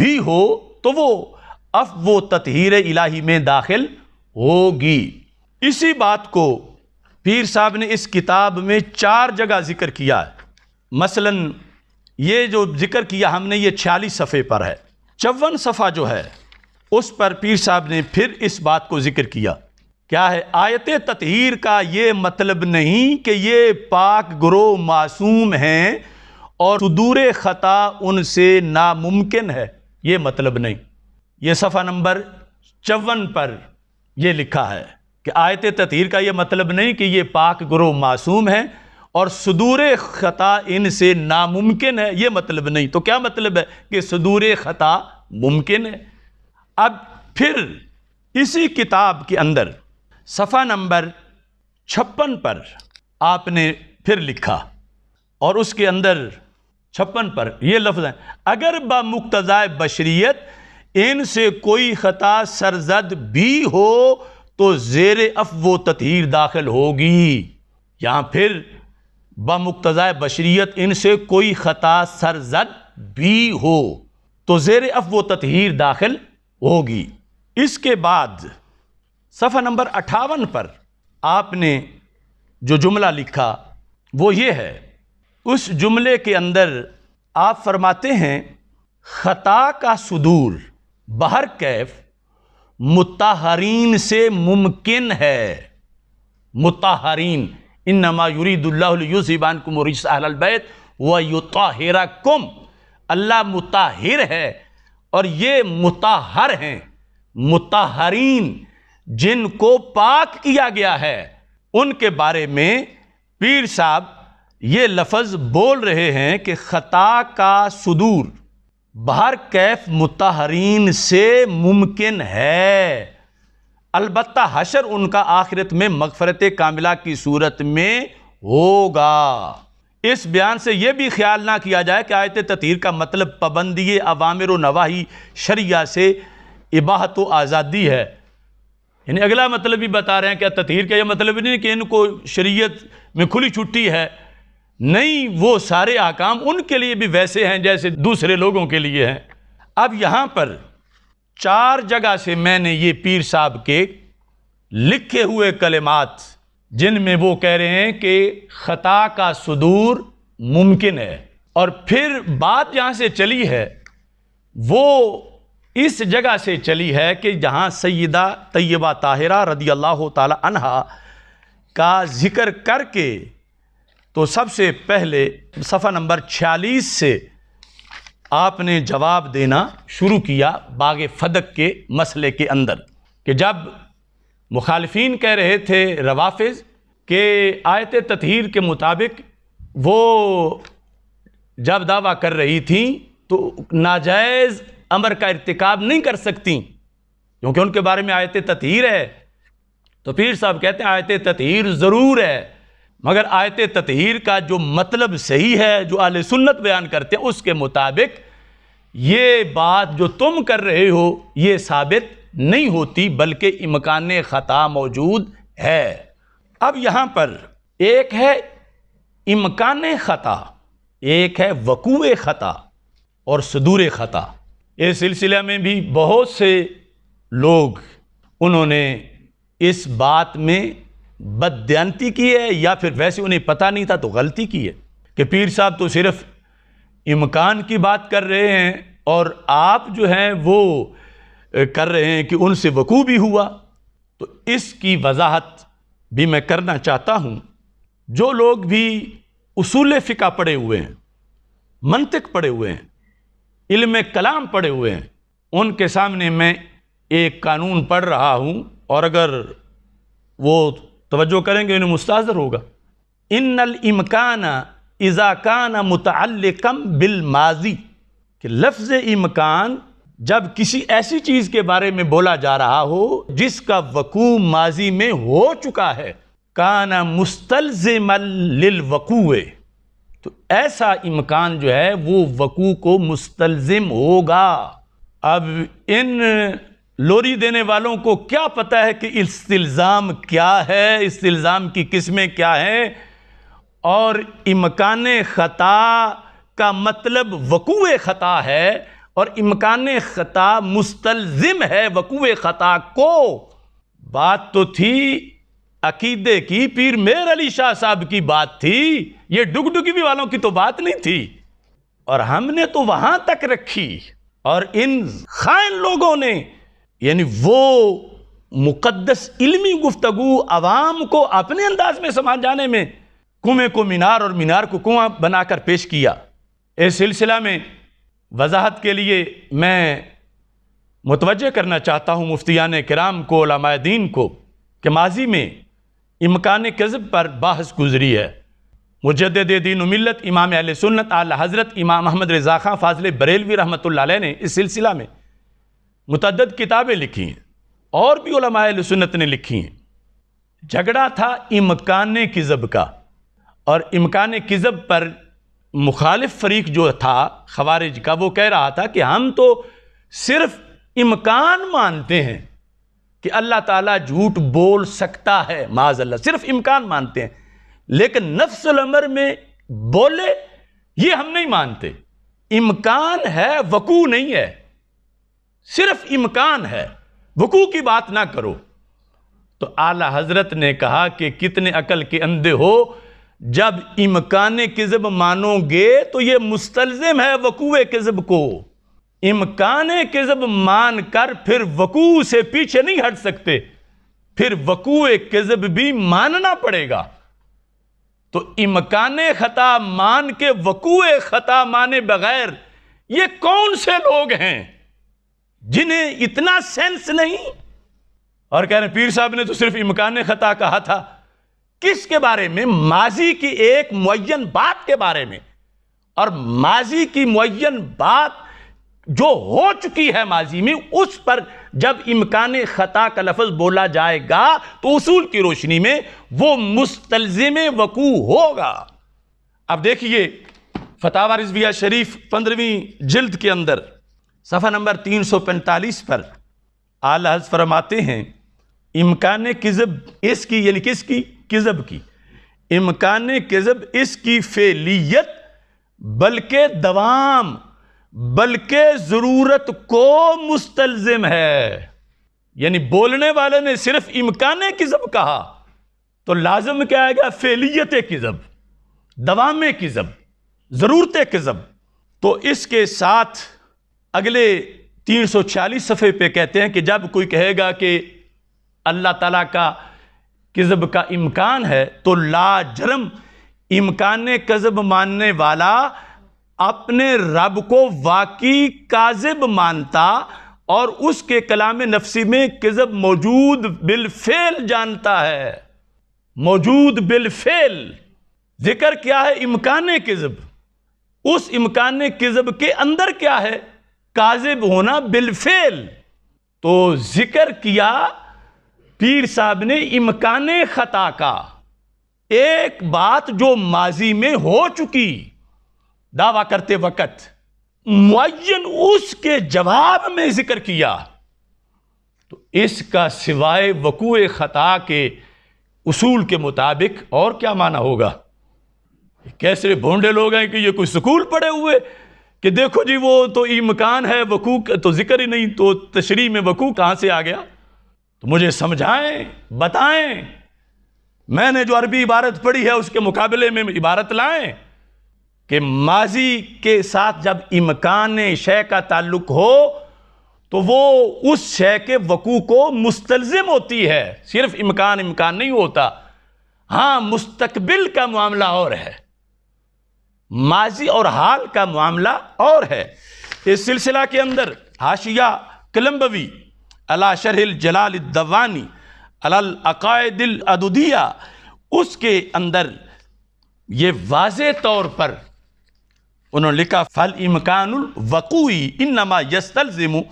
भी हो तो वो अफ वो ततहर इलाही में दाखिल होगी इसी बात को पीर साहब ने इस किताब में चार जगह ज़िक्र किया है मसलन ये जो ज़िक्र किया हमने ये छियालीस सफ़े पर है चौवन सफ़ा जो है उस पर पीर साहब ने फिर इस बात को जिक्र किया क्या है आयत ततहीर का ये मतलब नहीं कि ये पाक ग्रो मासूम हैं और सुदूर ख़ता उनसे नामुमकिन है ये मतलब नहीं ये सफ़ा नंबर चौवन पर यह लिखा है कि आयत ततहीर का ये मतलब नहीं कि ये पाक ग्रो मासूम हैं और सदूर ख़ता इनसे नामुमकिन है ये मतलब नहीं तो क्या मतलब है कि सदूर ख़ता मुमकिन है अब फिर इसी किताब के अंदर सफ़ा नंबर छप्पन पर आपने फिर लिखा और उसके अंदर छप्पन पर यह लफ्ज़ है अगर बमुक्तज़ा बशरीत इनसे कोई ख़ता सरजद भी हो तो ज़ेर अफ वो तथहर दाखिल होगी या फिर बमुक्तज़ा बशरीत इनसे कोई ख़ता सरजद भी हो तो ज़ेर अफ वो तथहर दाखिल होगी इसके बाद सफ़ा नंबर अट्ठावन पर आपने जो जुमला लिखा वो ये है उस जुमले के अंदर आप फरमाते हैं ख़ता का सुदूर बहर कैफ मुताहरीन से मुमकिन है मुताहरीन इन नमायुरीदुल्लासीबान कुमरसबैत व युताहिरा कुम अल्लाह मुताहिर है और ये मुताहर हैं मुताहरीन जिनको पाक किया गया है उनके बारे में पीर साहब ये लफज बोल रहे हैं कि ख़ता का सुदूर बाहर कैफ मुताहरीन से मुमकिन है अलबत् हशर उनका आखिरत में मगफरत कामिला की सूरत में होगा इस बयान से यह भी ख्याल ना किया जाए कि आयत ततीर का मतलब पाबंदी अवामिर नवाही शरिया से इबाहत व आज़ादी है यानी अगला मतलब भी बता रहे हैं क्या ततीर का यह मतलब नहीं कि इनको शरीयत में खुली छुट्टी है नहीं वो सारे आकाम उनके लिए भी वैसे हैं जैसे दूसरे लोगों के लिए हैं अब यहाँ पर चार जगह से मैंने ये पीर साहब के लिखे हुए कलमात जिनमें वो कह रहे हैं कि ख़ता का सुदूर मुमकिन है और फिर बात जहाँ से चली है वो इस जगह से चली है कि जहाँ सैदा तय्यबा ताहिरा रदी अल्लाह तहा का ज़िक्र करके तो सबसे पहले सफ़ा नंबर 46 से आपने जवाब देना शुरू किया बाग फदक के मसले के अंदर कि जब मुखालफी कह रहे थे रवाफज के आयत तथहर के मुताबिक वो जब दावा कर रही थी तो नाजायज़ अमर का इरतकब नहीं कर सकती क्योंकि उनके बारे में आयत तथहर है तो पीर साहब कहते हैं आयत तथहर ज़रूर है मगर आयत तथहर का जो मतलब सही है जो आल सुन्नत बयान करते हैं उसके मुताबिक ये बात जो तुम कर रहे हो ये साबित नहीं होती बल्कि इमकान ख़ता मौजूद है अब यहाँ पर एक है इमकान ख़ता एक है वकूए ख़ता और सदूर ख़ता इस सिलसिले में भी बहुत से लोग उन्होंने इस बात में बदती की है या फिर वैसे उन्हें पता नहीं था तो गलती की है कि पीर साहब तो सिर्फ़ इमकान की बात कर रहे हैं और आप जो हैं वो कर रहे हैं कि उनसे वकू भी हुआ तो इसकी वजाहत भी मैं करना चाहता हूँ जो लोग भी उसूल फ़िका पढ़े हुए हैं मंतिक पढ़े हुए हैं इल्म कलाम पढ़े हुए हैं उनके सामने मैं एक कानून पढ़ रहा हूँ और अगर वो तवज्जो करेंगे उन्हें मुस्तर होगा इन इमकान इज़ाकान मुतल कम बिल माजी कि लफ्ज़ इमकान जब किसी ऐसी चीज़ के बारे में बोला जा रहा हो जिसका वकू माजी में हो चुका है काना मुस्तलज़मल वकूए तो ऐसा इम्कान जो है वो वकू को मुस्तलज़म होगा अब इन लोरी देने वालों को क्या पता है कि इस्तिल्ज़ाम क्या है इस्तिल्ज़ाम की किस्में क्या हैं और इमकान ख़ता का मतलब वकूए ख़ता है और इमकान ख़ता मुस्तलज़िम है वकूए ख़ता को बात तो थी अकीदे की पीर मेर अली शाह साहब की बात थी ये डुगडुगी वालों की तो बात नहीं थी और हमने तो वहाँ तक रखी और इन खान लोगों ने यानी वो मुकदस इल्मी गुफ्तगु आवाम को अपने अंदाज में समझ जाने में कुएं को मीनार और मीनार को कुआं बनाकर पेश किया इस सिलसिला में वजाहत के लिए मैं मुतवजह करना चाहता हूँ मुफ्तियान कराम को दीन को कि माजी में इमकान कज़ब पर बहस गुजरी है मुजद दीन मिलत इमाम अल सुन्नत आल हज़रत इमाम अहमद रज़ा फाजिल फाजल बरेलवी रहमत ने इस सिलसिला में मतद किताबें लिखी हैं और भी सुन्नत ने लिखी हैं झगड़ा था इमकान किज़ब का और इमकान किज़ब पर मुखालिफ फरीक जो था खवारिज का वो कह रहा था कि हम तो सिर्फ इम्कान मानते हैं कि अल्लाह ताला झूठ बोल सकता है माज अल्लाह सिर्फ इम्कान मानते हैं लेकिन नफ्सलमर में बोले ये हम नहीं मानते इम्कान है वकू नहीं है सिर्फ इम्कान है वकू की बात ना करो तो आला हजरत ने कहा कि कितने अकल के अंधे हो जब इमकान किज़ब मानोगे तो ये मुस्तलज़म है वकूए किज़ब को इमकान किज़ब मान कर फिर वकू से पीछे नहीं हट सकते फिर वकूए किज़ब भी मानना पड़ेगा तो इमकान ख़ता मान के वकूए ख़ता माने बगैर ये कौन से लोग हैं जिन्हें इतना सेंस नहीं और कह रहे पीर साहब ने तो सिर्फ इमकान ख़ता कहा था किसके बारे में माजी की एक मुन बात के बारे में और माजी की मुन बात जो हो चुकी है माजी में उस पर जब इम्कान ख़ता का लफज बोला जाएगा तो उसूल की रोशनी में वो मुस्तलज़म वकू होगा अब देखिए फतावर रिजविया शरीफ पंद्रहवीं जल्द के अंदर सफ़ा नंबर तीन सौ पैंतालीस पर आल हज फरमाते हैं इम्कान किज़ब इसकी यानी किसकी किज़ब की इमकान किज़ब इसकी फेलियत बल्कि दवाम बल्कि ज़रूरत को मुस्तलज़म है यानी बोलने वाले ने सिर्फ इमकान किज़ब कहा तो लाजम क्या आएगा फेलियत किज़ब दवाम किज़ब ज़रूरत किज़ब तो इसके साथ अगले 340 सफ़े पे कहते हैं कि जब कोई कहेगा कि अल्लाह ताला का कज़ब का इम्कान है तो लाजरम इम्कान कज़ब मानने वाला अपने रब को वाकई काजिब मानता और उसके कलाम नफसी में कज़ब मौजूद बिलफेल जानता है मौजूद बिलफेल जिक्र क्या है इम्कान कज़ब उस इम्कान कज़ब के अंदर क्या है काजिब होना बिलफेल तो जिक्र किया पीर साहब ने इमकान ख़ता का एक बात जो माजी में हो चुकी दावा करते वक़्त मुन उसके जवाब में जिक्र किया तो इसका सिवाय वकूँ ख़ता के उसूल के मुताबिक और क्या माना होगा कैसे भोंडे लोग हैं कि ये कोई स्कूल पढ़े हुए कि देखो जी वो तो इमकान है वकूक तो जिक्र ही नहीं तो तशरी में वकूक कहाँ से आ गया तो मुझे समझाएं बताएं मैंने जो अरबी इबारत पढ़ी है उसके मुकाबले में इबारत लाएं कि माजी के साथ जब इमकान शय का ताल्लुक हो तो वो उस शय के वकू को मुस्तलजिम होती है सिर्फ इमकान इमकान नहीं होता हाँ मुस्तकबिल का मामला और है माजी और हाल का मामला और है इस सिलसिला के अंदर हाशिया कलम्बवी अला शरहिल जलाल दवानी अलल अकायदिल अदुदिया उसके अंदर ये वाज तौर पर उन्होंने लिखा फल इमकानुल वकूई यस्तल ज़िमु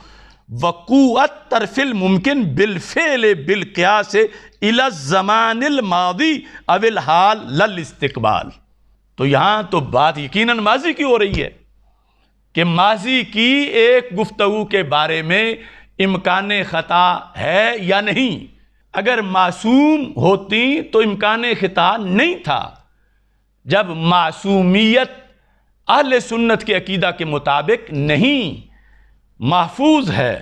वकूत तरफिल मुमकिन बिलफेल बिलकया से इलज़मानिल मादी अविल हाल लल इस्तकबाल तो यहाँ तो बात यकीनन माजी की हो रही है कि माजी की एक गुफ्तु के बारे में इम्कान ख़ता है या नहीं अगर मासूम होती तो इम्कान ख़ता नहीं था जब मासूमियत अहल सुन्नत के अकीदा के मुताबिक नहीं महफूज है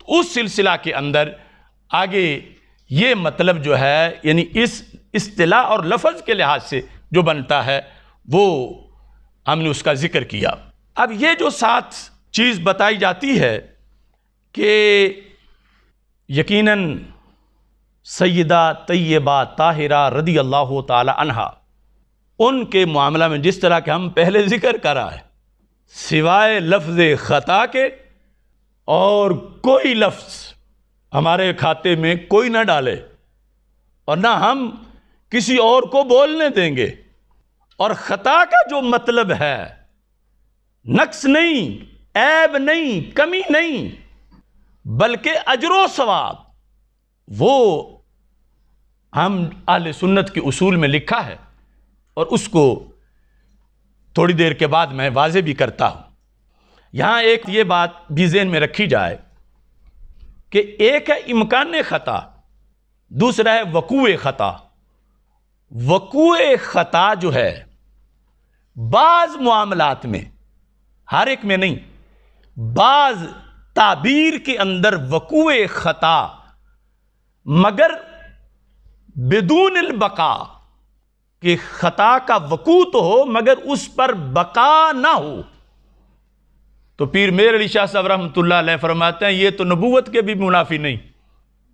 तो उस सिलसिला के अंदर आगे ये मतलब जो है यानी इस असलाह और लफज के लिहाज से जो बनता है वो हमने उसका ज़िक्र किया अब ये जो सात चीज़ बताई जाती है कि यकीनन सैदा तय्यबा ताहिरा रदी अल्लाह तहा उनके मामला में जिस तरह के हम पहले ज़िक्र करा है सिवाय लफ्ज़ ख़ता के और कोई लफ्ज़ हमारे खाते में कोई ना डाले और ना हम किसी और को बोलने देंगे और ख़ता का जो मतलब है नक्स नहीं ऐब नहीं कमी नहीं बल्कि अजरो सवाब वो हम आल सुन्नत के उसूल में लिखा है और उसको थोड़ी देर के बाद मैं वाजे भी करता हूँ यहाँ एक ये बात भी जेन में रखी जाए कि एक है इम्कान ख़ता दूसरा है वकूए ख़ता वकूए ख़ता जो है बाज़ मामलात में हर एक में नहीं बाज़ ताबीर के अंदर वकूँ ख़ता मगर बेदून बका कि ख़ता का वकू तो हो मगर उस पर बका ना हो तो पीर मेर अली शाह साहब रहमत फरमाते हैं ये तो नबूत के भी मुनाफी नहीं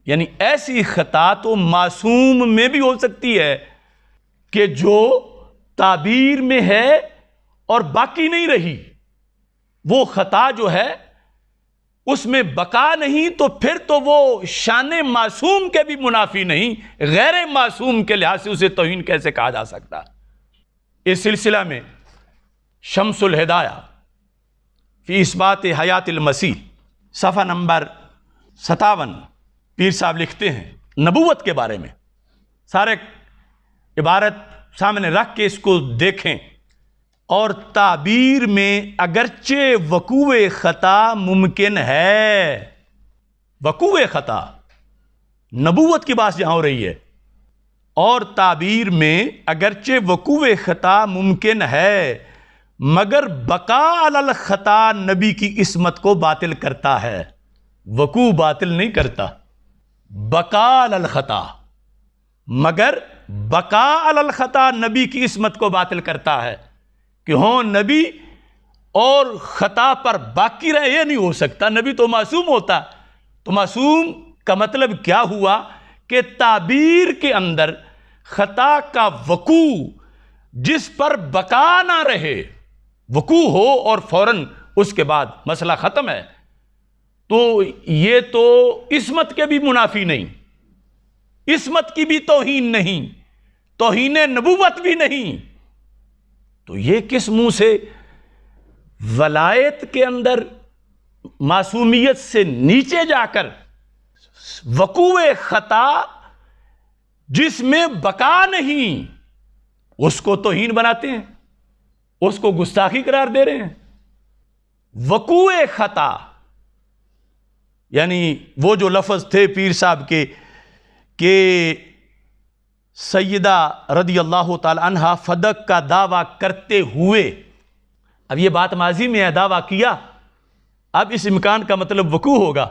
यानी ऐसी ख़ता तो मासूम में भी हो सकती है कि जो ताबीर में है और बाकी नहीं रही वो ख़ता जो है उसमें बका नहीं तो फिर तो वो शान मासूम के भी मुनाफी नहीं गैर मासूम के लिहाज से उसे तोहन कैसे कहा जा सकता इस सिलसिला में शमसुल हदाया फी इस बात हयात मसीह सफ़ा नंबर सतावन पीर साहब लिखते हैं नबूत के बारे में सारे इबारत सामने रख के इसको देखें और ताबीर में अगरचे वकूव ख़ता मुमकिन है वकूव ख़ता नबूवत की बात यहाँ हो रही है और ताबीर में अगरचे वकूव ख़ता मुमकिन है मगर बका अल ख़ता नबी की इसमत को बातिल करता है वकू बातिल नहीं करता बका अल ख़ता मगर बका अल ख़ता नबी की इसमत को बातिल करता है कि हों हाँ, नबी और ख़ता पर बाकी रहे ये नहीं हो सकता नबी तो मासूम होता तो मासूम का मतलब क्या हुआ कि ताबीर के अंदर ख़ता का वकू जिस पर बका ना रहे वकू हो और फौरन उसके बाद मसला ख़त्म है तो ये तो इसमत के भी मुनाफी नहीं इसमत की भी तोहन नहीं तोहन नबूवत भी नहीं तो ये किस मुंह से वलायत के अंदर मासूमियत से नीचे जाकर वकूए ख़ता जिसमें बका नहीं उसको तो हीन बनाते हैं उसको गुस्ताखी करार दे रहे हैं वकूए ख़ता यानी वो जो लफज थे पीर साहब के के सैदा रदी अल्लाह तहा फदक का दावा करते हुए अब ये बात माजी में है दावा किया अब इस इम्कान का मतलब वकू होगा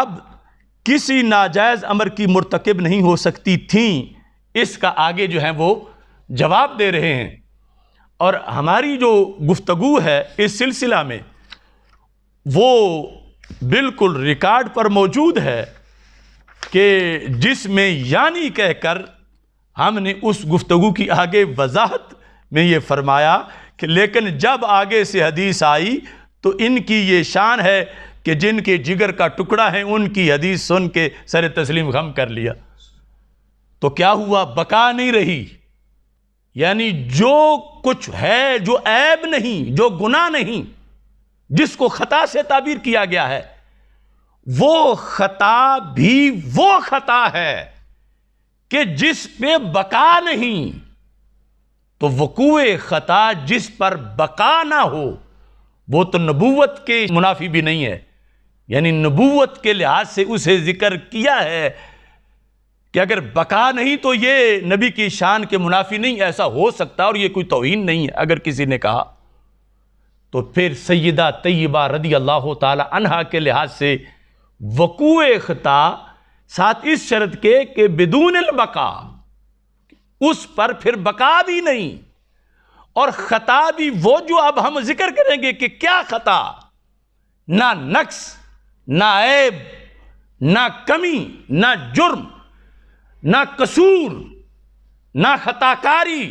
अब किसी नाजायज़ अमर की मरतकब नहीं हो सकती थी इसका आगे जो है वो जवाब दे रहे हैं और हमारी जो गुफ्तु है इस सिलसिला में वो बिल्कुल रिकॉर्ड पर मौजूद है कि जिसमें यानी कहकर हमने उस गुफ्तगु की आगे वजाहत में ये फरमाया कि लेकिन जब आगे से हदीस आई तो इनकी ये शान है कि जिनके जिगर का टुकड़ा है उनकी हदीस सुन के सर तस्लीम गम कर लिया तो क्या हुआ बका नहीं रही यानी जो कुछ है जो ऐब नहीं जो गुना नहीं जिसको ख़ता से ताबीर किया गया है वो खता भी वो खता है कि जिस पे बका नहीं तो वकूए खता जिस पर बका ना हो वो तो नबूवत के मुनाफी भी नहीं है यानी नबूवत के लिहाज से उसे ज़िक्र किया है कि अगर बका नहीं तो ये नबी की शान के मुनाफी नहीं ऐसा हो सकता और ये कोई तोहन नहीं है अगर किसी ने कहा तो फिर सैदा तय्यबा रदी अल्लाह तहा के लिहाज से वकूए खता साथ इस शर्त के कि बिदून बका उस पर फिर बका भी नहीं और ख़ता भी वो जो अब हम जिक्र करेंगे कि क्या ख़ता ना नक्स ना ऐब ना कमी ना जुर्म ना कसूर ना ख़ताकारी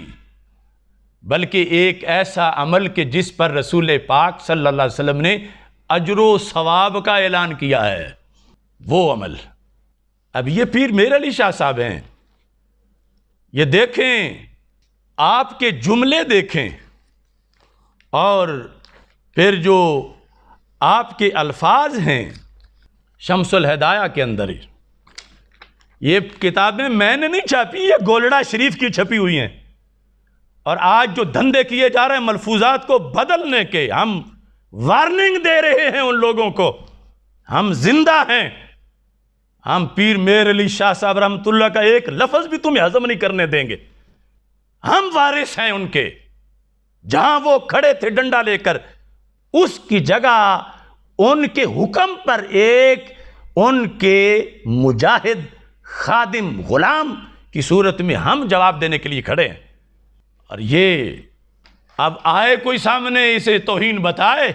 बल्कि एक ऐसा अमल के जिस पर रसूल पाक सल्लल्लाहु अलैहि वसल्लम ने अजर सवाब का ऐलान किया है वो अमल अब ये पीर मेरे अली शाह साहब हैं ये देखें आपके जुमले देखें और फिर जो आपके अल्फाज हैं शमसुल हदाया के अंदर ही ये किताबें मैंने नहीं छापी ये गोलड़ा शरीफ की छपी हुई हैं और आज जो धंधे किए जा रहे हैं मलफूजात को बदलने के हम वार्निंग दे रहे हैं उन लोगों को हम जिंदा हैं हम पीर मेर अली शाह साहब रहमतुल्ला का एक लफज भी तुम्हें हजम नहीं करने देंगे हम वारिस हैं उनके जहां वो खड़े थे डंडा लेकर उसकी जगह उनके हुक्म पर एक उनके मुजाहिद खादिम गुलाम की सूरत में हम जवाब देने के लिए खड़े हैं और ये अब आए कोई सामने इसे तोहीन बताए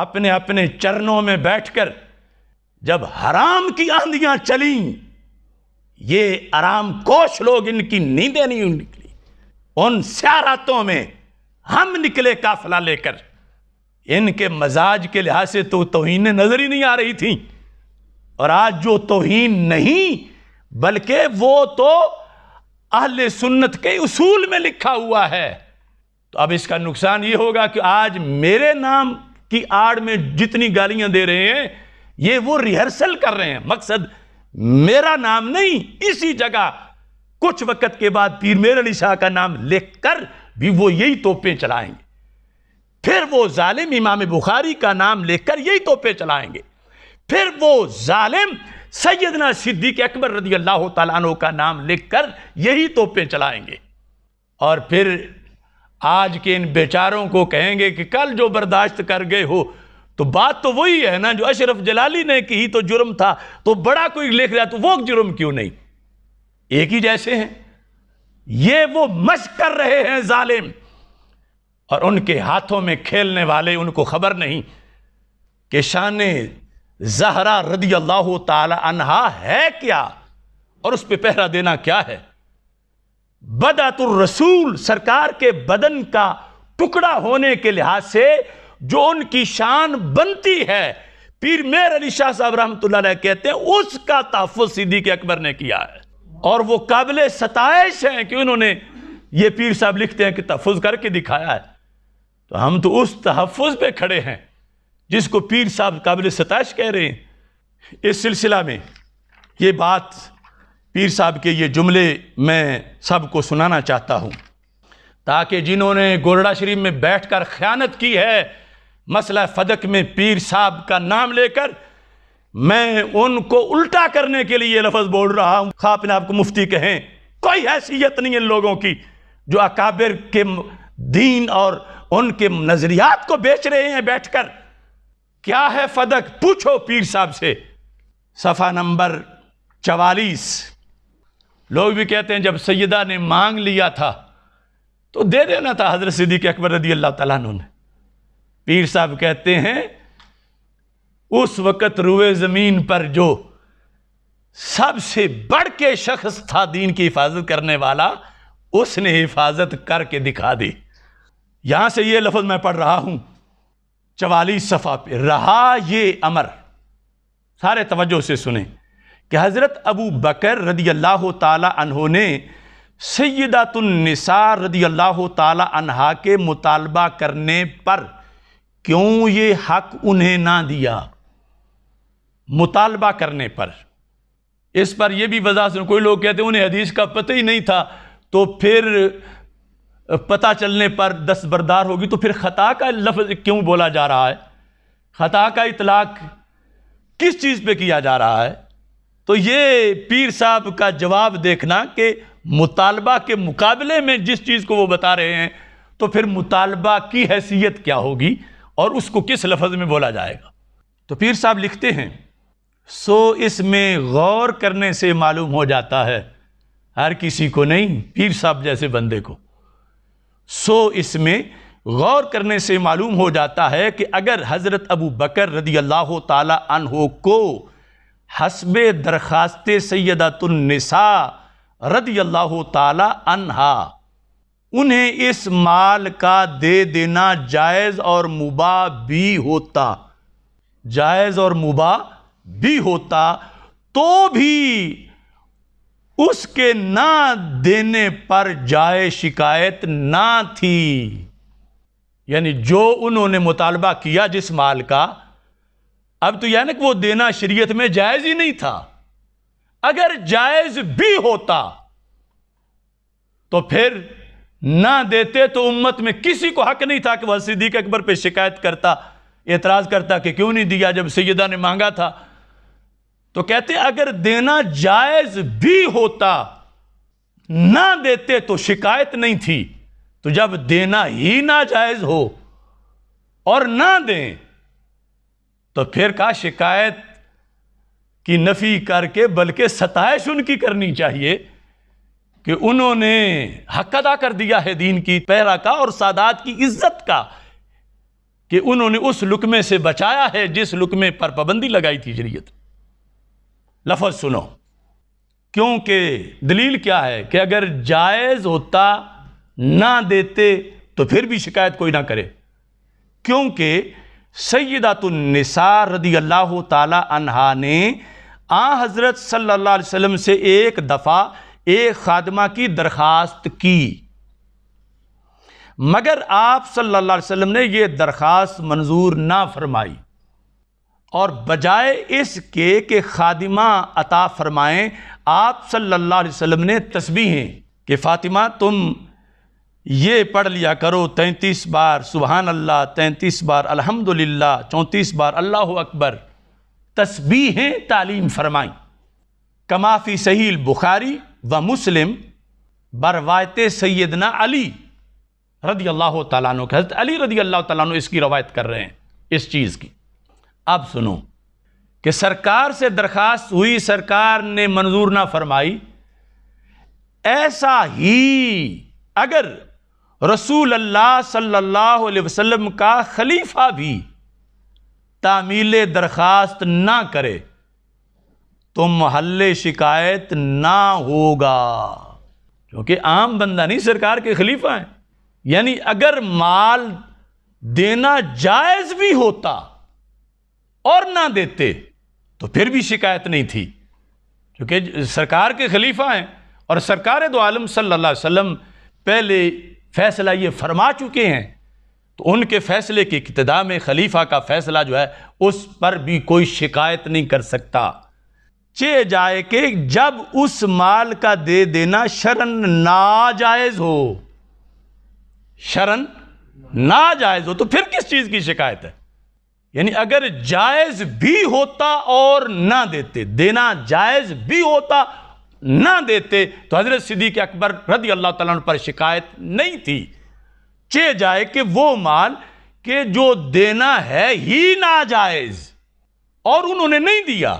अपने अपने चरणों में बैठकर जब हराम की आंधियां चली ये आराम कोश लोग इनकी नींदें नहीं निकली उन स्यारातों में हम निकले काफिला लेकर इनके मजाज के लिहाज से तो तोहन नज़र ही नहीं आ रही थी और आज जो तोहीन नहीं बल्कि वो तो अहले सुन्नत के उसूल में लिखा हुआ है तो अब इसका नुकसान ये होगा कि आज मेरे नाम की आड़ में जितनी गालियां दे रहे हैं ये वो रिहर्सल कर रहे हैं मकसद मेरा नाम नहीं इसी जगह कुछ वक्त के बाद पीर मेर अली शाह का नाम लिख कर भी वो यही तोपें चलाएंगे फिर वो जालिम इमाम बुखारी का नाम लेकर यही तोपे चलाएंगे फिर वो ज़ालिम सैदना सिद्दीक अकबर रदी अल्लाह तु का नाम लेकर यही तोपे चलाएंगे और फिर आज के इन बेचारों को कहेंगे कि कल जो बर्दाश्त कर गए हो तो बात तो वही है ना जो अशरफ जलाली ने की तो जुर्म था तो बड़ा कोई लिख रहा तो वो जुर्म क्यों नहीं एक ही जैसे हैं ये वो मश कर रहे हैं जालिम और उनके हाथों में खेलने वाले उनको खबर नहीं कि शान जहरा रदी अल्लाह तला है क्या और उस पर पहरा देना क्या है बदातुर रसूल सरकार के बदन का टुकड़ा होने के लिहाज से जो उनकी शान बनती है पीर मेर अली शाह साहब रहमत कहते हैं उसका तहफ़ सिद्दीक अकबर ने किया है और वो काबिल सतश हैं कि उन्होंने ये पीर साहब लिखते हैं कि तहफ़ करके दिखाया है तो हम तो उस तहफ़ पे खड़े हैं जिसको पीर साहब काबिल सतश कह रहे हैं इस सिलसिला में ये बात पीर साहब के ये जुमले मैं सबको सुनाना चाहता हूँ ताकि जिन्होंने गोरडा शरीफ में बैठ कर ख़यानत की है मसला फदक में पीर साहब का नाम लेकर मैं उनको उल्टा करने के लिए लफज बोल रहा हूँ खा अपने आपको मुफ्ती कहें कोई हैसियत नहीं इन लोगों की जो अकाबिर के दीन और उनके नज़रियात को बेच रहे हैं बैठ कर क्या है फदक पूछो पीर साहब से सफ़ा नंबर चवालीस लोग भी कहते हैं जब सैदा ने मांग लिया था तो दे देना था हज़रत सिद्दीक अकबर रदी अल्लाह तला ने पीर साहब कहते हैं उस वक़्त रुए ज़मीन पर जो सबसे बढ़ के शख्स था दीन की हिफाजत करने वाला उसने हिफाजत करके दिखा दी यहाँ से ये लफ्ज़ मैं पढ़ रहा हूँ चवालीस सफ़ा पे रहा ये अमर सारे तवज्जो से सुने कि हज़रत अबू बकर रदी अल्लाह तहों ने सैदातुलनसार रदी अल्लाह तहा के मुतालबा करने पर क्यों ये हक उन्हें ना दिया मुतालबा करने पर इस पर यह भी वजह से कोई लोग कहते हैं उन्हें हदीस का पता ही नहीं था तो फिर पता चलने पर दस्तबरदार होगी तो फिर ख़ता का लफ्ज़ क्यों बोला जा रहा है ख़ता का इतलाक़ किस चीज़ पे किया जा रहा है तो ये पीर साहब का जवाब देखना कि मुतालबा के मुकाबले में जिस चीज़ को वो बता रहे हैं तो फिर मुतालबा की हैसियत क्या होगी और उसको किस लफज में बोला जाएगा तो पीर साहब लिखते हैं सो इसमें गौर करने से मालूम हो जाता है हर किसी को नहीं पीर साहब जैसे बंदे को सो इसमें गौर करने से मालूम हो जाता है कि अगर हज़रत अबू बकर रदी अल्लाह तन को हसब दरख्वास्त सैदातुलनसा रदी अल्लाह तहा उन्हें इस माल का दे देना जायज़ और मुबा भी होता जायज़ और मुबा भी होता तो भी उसके ना देने पर जाए शिकायत ना थी यानी जो उन्होंने मुतालबा किया जिस माल का अब तो यानी कि वो देना शरीयत में जायज ही नहीं था अगर जायज भी होता तो फिर ना देते तो उम्मत में किसी को हक नहीं था कि वह सिद्दीक अकबर पे शिकायत करता एतराज करता कि क्यों नहीं दिया जब सैदा ने मांगा था तो कहते अगर देना जायज भी होता ना देते तो शिकायत नहीं थी तो जब देना ही ना जायज हो और ना दें तो फिर कहा शिकायत की नफ़ी करके बल्कि सताइश उनकी करनी चाहिए कि उन्होंने हक अदा कर दिया है दीन की पैरा का और सादात की इज्जत का कि उन्होंने उस लुकमे से बचाया है जिस लुकमे पर पाबंदी लगाई थी जरियत लफज सुनो क्योंकि दलील क्या है कि अगर जायज़ होता ना देते तो फिर भी शिकायत कोई ना करे क्योंकि सैदातुलनसार रदी अल्लाह तहा ने आ हज़रत सल्ला वसम से एक दफ़ा एक खादमा की दरख्वास्त की मगर आप सल्ला वसम ने यह दरख्वास्त मंजूर ना फरमाई और बजाय इसके के खादिमा अता फरमाएं आप सल्ला अलैहि ने तस्बी हैं कि फ़ातिमा तुम ये पढ़ लिया करो तैंतीस बार सुबहान अल्लाह तैंतीस बार अल्हम्दुलिल्लाह चौंतीस बार अल्लाह अकबर तस्बीहें तालीम फरमाई कमाफ़ी सहील बुखारी व मुस्लिम बरवायत सैदना अली रदी अल्लाह तु के हजरत अली रदी अल्लाह तु इसकी रवायत कर रहे हैं इस चीज़ की अब सुनो कि सरकार से दरख्वास्त हुई सरकार ने मंजूर ना फरमाई ऐसा ही अगर रसूल अल्लाह सल्लल्लाहु अलैहि वसल्लम का खलीफा भी तामील दरख्वास्त ना करे तो महल शिकायत ना होगा क्योंकि आम बंदा नहीं सरकार के खलीफा हैं यानी अगर माल देना जायज़ भी होता और ना देते तो फिर भी शिकायत नहीं थी क्योंकि सरकार के खलीफा हैं और सरकार दो आलम सल्लल्लाहु अलैहि वसल्लम पहले फैसला ये फरमा चुके हैं तो उनके फ़ैसले की इब्तदा में खलीफा का फ़ैसला जो है उस पर भी कोई शिकायत नहीं कर सकता चे जाए कि जब उस माल का दे देना शरण नाजायज़ हो शरण नाजायज़ हो तो फिर किस चीज़ की शिकायत है यानी अगर जायज़ भी होता और ना देते देना जायज़ भी होता ना देते तो हज़रत सिद्दीक अकबर रदी अल्लाह तला पर शिकायत नहीं थी चे जाए कि वो माल के जो देना है ही नाजायज़ और उन्होंने नहीं दिया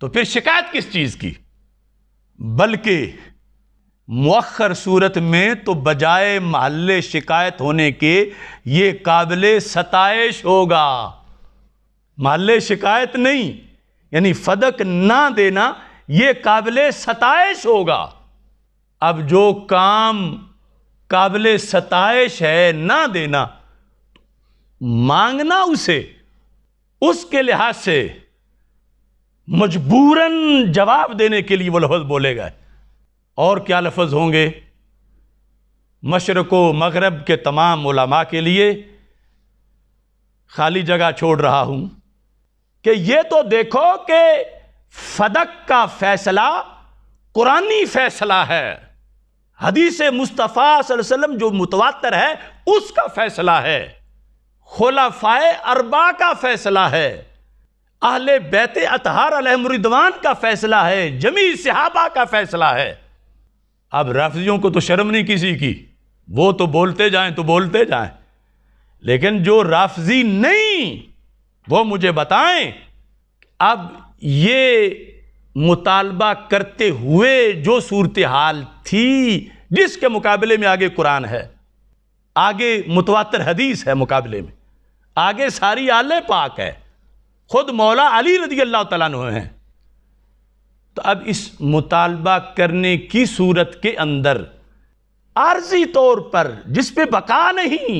तो फिर शिकायत किस चीज़ की बल्कि मौखर सूरत में तो बजाय महल शिकायत होने के ये काबिल सतश होगा महल शिकायत नहीं यानी फदक ना देना ये काबिल सतश होगा अब जो काम काबिल सतश है ना देना मांगना उसे उसके लिहाज से मजबूरन जवाब देने के लिए वो लफ्ज़ बोले गए और क्या लफ्ज़ होंगे मशरक़ मगरब के तमाम उलमा के लिए खाली जगह छोड़ रहा हूं कि ये तो देखो कि फदक का फैसला कुरानी फैसला है हदीस मुस्तफ़ा वसल्लम जो मुतवातर है उसका फैसला है खलाफाए अरबा का फैसला है अहले बैत अतहार अलहमरिदवान का फैसला है जमी सहाबा का फैसला है अब रफजियों को तो शर्म नहीं किसी की वो तो बोलते जाएं तो बोलते जाएं लेकिन जो रफजी नहीं वो मुझे बताएं अब ये मुतालबा करते हुए जो सूरत हाल थी जिसके मुकाबले में आगे कुरान है आगे मुतवातर हदीस है मुकाबले में आगे सारी आल पाक है ख़ुद मौला अली रजी अल्लाह तु हैं तो अब इस मुतालबा करने की सूरत के अंदर आर्जी तौर पर जिस पे बका नहीं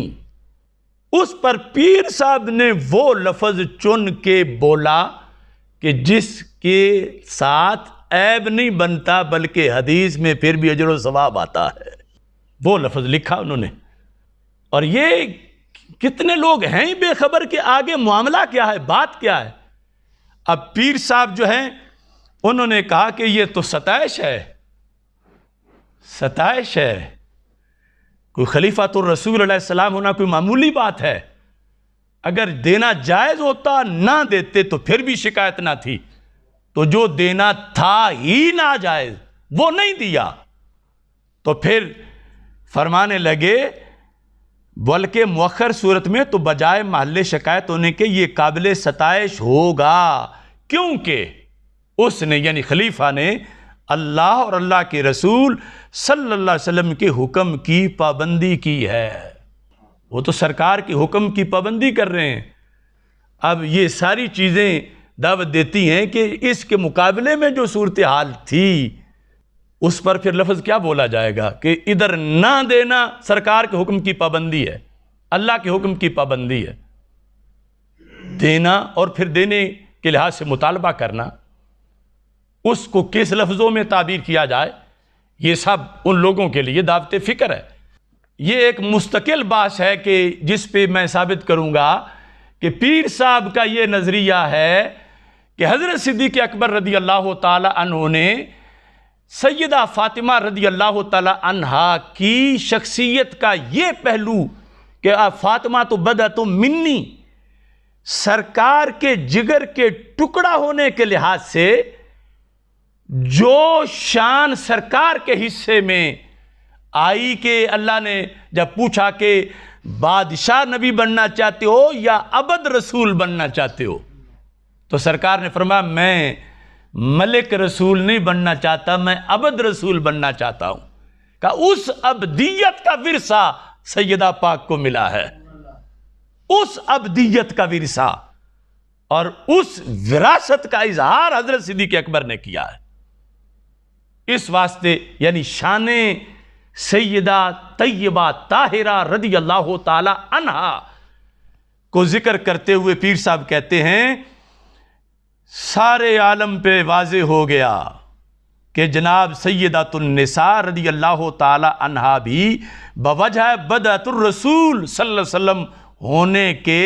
उस पर पीर साहब ने वो लफज चुन के बोला कि जिसके साथ ऐब नहीं बनता बल्कि हदीस में फिर भी अजर सवाब आता है वो लफ्ज़ लिखा उन्होंने और ये कितने लोग हैं ही बेखबर के आगे मामला क्या है बात क्या है अब पीर साहब जो हैं उन्होंने कहा कि ये तो सतैश है सतैश है कोई खलीफा तो रसूल सलाम होना कोई मामूली बात है अगर देना जायज़ होता ना देते तो फिर भी शिकायत ना थी तो जो देना था ही ना जायज़ वो नहीं दिया तो फिर फरमाने लगे बल्कि मखर सूरत में तो बजाय महल शिकायत होने के ये काबिल सतश होगा क्योंकि उसने यानी खलीफा ने अल्लाह और अल्लाह के रसूल सल्लल्लाहु अलैहि वसल्लम के हुक्म की पाबंदी की है वो तो सरकार के हुक्म की पाबंदी कर रहे हैं अब ये सारी चीज़ें दावत देती हैं कि इसके मुकाबले में जो सूरत हाल थी उस पर फिर लफ्ज़ क्या बोला जाएगा कि इधर ना देना सरकार के हुक्म की पाबंदी है अल्लाह के हुक्म की पाबंदी है देना और फिर देने के लिहाज से मुतालबा करना उसको किस लफ्ज़ों में ताबीर किया जाए ये सब उन लोगों के लिए दावत फ़िक्र है ये एक मुस्तकिल बास है कि जिस पे मैं साबित करूँगा कि पीर साहब का ये नज़रिया है कि हज़रत सिद्दीक अकबर रदी अल्लाह तु ने सैदा फ़ातिमा रदी अल्लाह तहा की शख्सियत का ये पहलू कि फ़ातिमा तो बदा तो मिन्नी सरकार के जिगर के टुकड़ा होने के लिहाज से जो शान सरकार के हिस्से में आई के अल्लाह ने जब पूछा कि बादशाह नबी बनना चाहते हो या अबद रसूल बनना चाहते हो तो सरकार ने फरमाया मैं मलिक रसूल नहीं बनना चाहता मैं अबद रसूल बनना चाहता हूं का उस अबदीयत का विरसा सैदा पाक को मिला है उस अबदीयत का विरसा और उस विरासत का इजहार हजरत सिद्दीक अकबर ने किया है इस वास्ते यानी शान सैदा तय्यबा ताहिरा रदी अल्लाह तहा को ज़िक्र करते हुए पीर साहब कहते हैं सारे आलम पे वाज हो गया कि जनाब सैदातुलनसा रदी अल्लाह तहा भी बवजह बदतुलरसूल सल्लम होने के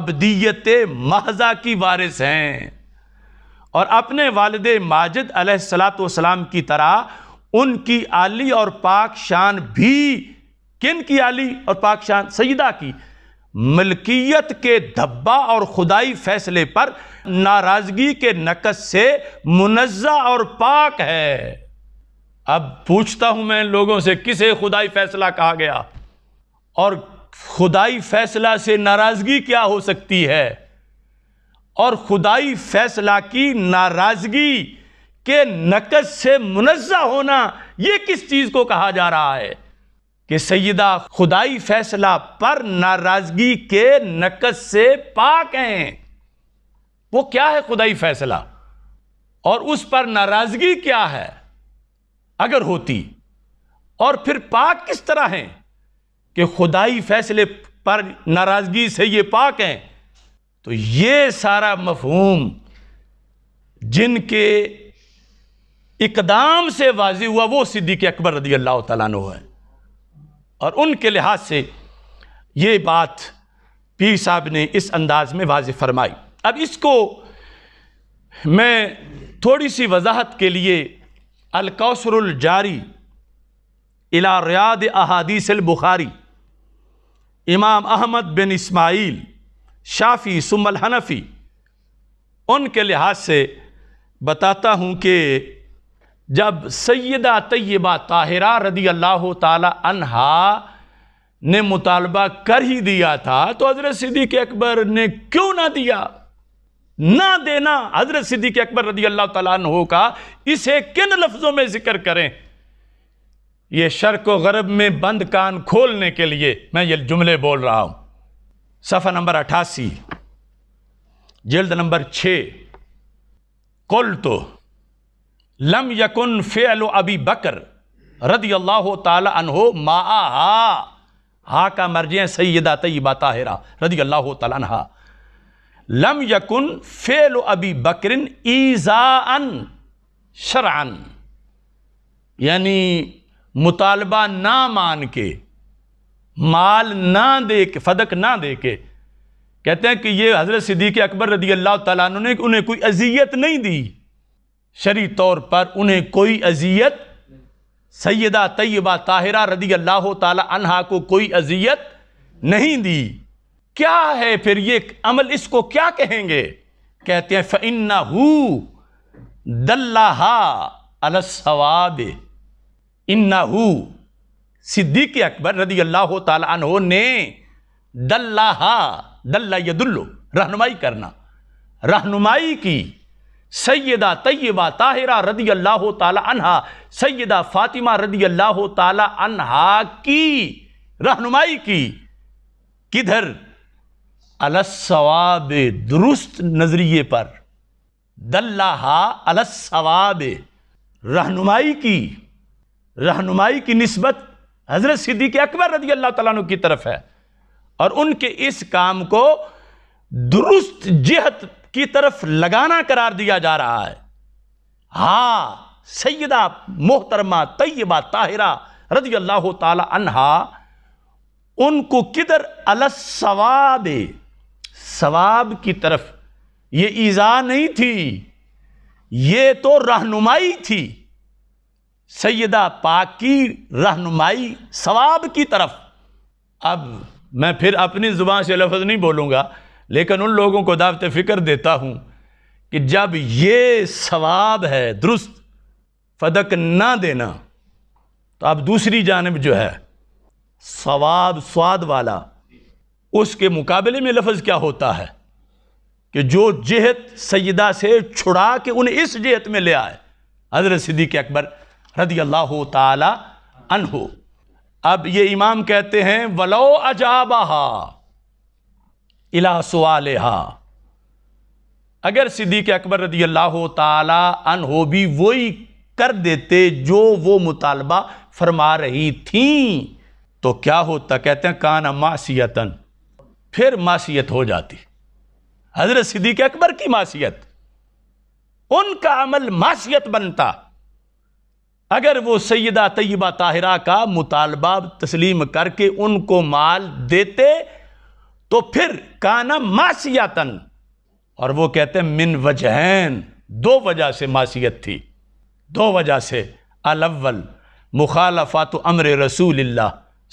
अबदीत महजा की वारिस हैं और अपने वालद माजिद सलाम की तरह उनकी आली और पाक शान भी किन की आली और पाक शान सईदा की मलकियत के धब्बा और खुदाई फैसले पर नाराज़गी के नकस से मुनज़ा और पाक है अब पूछता हूं मैं लोगों से किसे खुदाई फैसला कहा गया और खुदाई फैसला से नाराज़गी क्या हो सकती है और खुदाई फैसला की नाराज़गी के नकद से मुनज़ा होना यह किस चीज़ को कहा जा रहा है कि सैदा खुदाई फैसला पर नाराज़गी के नकद से पाक हैं वो क्या है खुदाई फैसला और उस पर नाराज़गी क्या है अगर होती और फिर पाक किस तरह हैं कि खुदाई फैसले पर नाराज़गी से ये पाक हैं तो ये सारा मफहूम जिनके इकदाम से वाजी हुआ वो सिद्दीक अकबर रदी अल्लाह तु है और उनके लिहाज से ये बात पीर साहब ने इस अंदाज़ में वाज फरमाई अब इसको मैं थोड़ी सी वजाहत के लिए अलकौसरजारी इला रियाद अहादीस बुखारी इमाम अहमद बिन इस्माइल शाफ़ी सुमल हनफ़ी उनके लिहाज से बताता हूँ कि जब सैदा तय्यबा ताहिरा रदी अल्लाह तहा ने मुतालबा कर ही दिया था तो हज़रत सिद्दीक अकबर ने क्यों ना दिया ना देना हज़रत सिद्दीक अकबर रदी अल्लाह तहो का इसे किन लफ्ज़ों में ज़िक्र करें यह शर्क गरब में बंद कान खोलने के लिए मैं ये जुमले बोल रहा हूं सफ़ा नंबर अठासी जल्द नंबर छः कुल तो लम यकुन फ़ेल अबी बकर रदी अल्लाह तहो मा हा का मर्जी है सैदा तयबा ताहरा रदी अल्लाह तहा लम यकुन फ़ेल अबी बकरिन ईज़ान शरान यानी मुतालबा ना मान के माल ना दे के फदक ना दे के कहते हैं कि ये हज़रत सिद्दीक़ अकबर रदी अल्लाह तु ने उन्हें कोई अजियत नहीं दी शरी तौर पर उन्हें कोई अजियत सैदा तयबा ताहिरा रदी अल्लाह तहा को कोई अजियत नहीं दी क्या है फिर ये अमल इसको क्या कहेंगे कहते हैं फ़िन्ना हु दल्लाहा अलसवाब इन्ना हु सिद्दीक अकबर रदी अल्लाह तहो ने दल्लाहा दल्ला यदुल्लो रहनुमाई करना रहनुमाई की सैदा तय्यबा ताहिरा रदी अल्लाह तहा सैदा फ़ातिमा रदी अल्लाह तहा की रहनुमाई की किधर अलसवाब दुरुस्त नज़रिए पर दल्लाहा अलसवाब रहनुमाई की रहनुमाई की नस्बत हज़रत सिद्दीक अकबर रदी अल्लाह तु की तरफ है और उनके इस काम को दुरुस्त जहत की तरफ लगाना करार दिया जा रहा है हा सैदा मोहतरमा तय्यबा ताहिरा रजी अल्लाह तहा उनको किधर अलसवाब सवाब की तरफ ये ईज़ा नहीं थी ये तो रहनुमाई थी सैदा पाक की रहनुमाई सवाब की तरफ अब मैं फिर अपनी ज़ुबान से लफ्ज़ नहीं बोलूँगा लेकिन उन लोगों को दावत फ़िक्र देता हूँ कि जब ये सवाब है दुरुस्त फदक ना देना तो आप दूसरी जानब जो है सवाब स्वाद वाला उसके मुकाबले में लफ्ज़ क्या होता है कि जो जहत सैदा से छुड़ा के उन्हें इस जहत में ले आए हज़रत सिद्दीक अकबर रदी अल्लाह तन हो अब ये इमाम कहते हैं वलो अजाबहा इला सवालहा अगर सिद्दीक अकबर रदी अल्लाह तन हो भी वही कर देते जो वो मुतालबा फरमा रही थी तो क्या होता कहते हैं काना मासीतन फिर मासीत हो जाती हजरत सिद्दीक अकबर की मासीत उनका अमल मासीत बनता अगर वो सैदा तैयबा ताहिरा का मुतालबा तस्लीम करके उनको माल देते तो फिर काना मासियातन और वो कहते हैं मिन वजहन दो वजह से मासीत थी दो वजह से अलवल मुखालफात अमर रसूल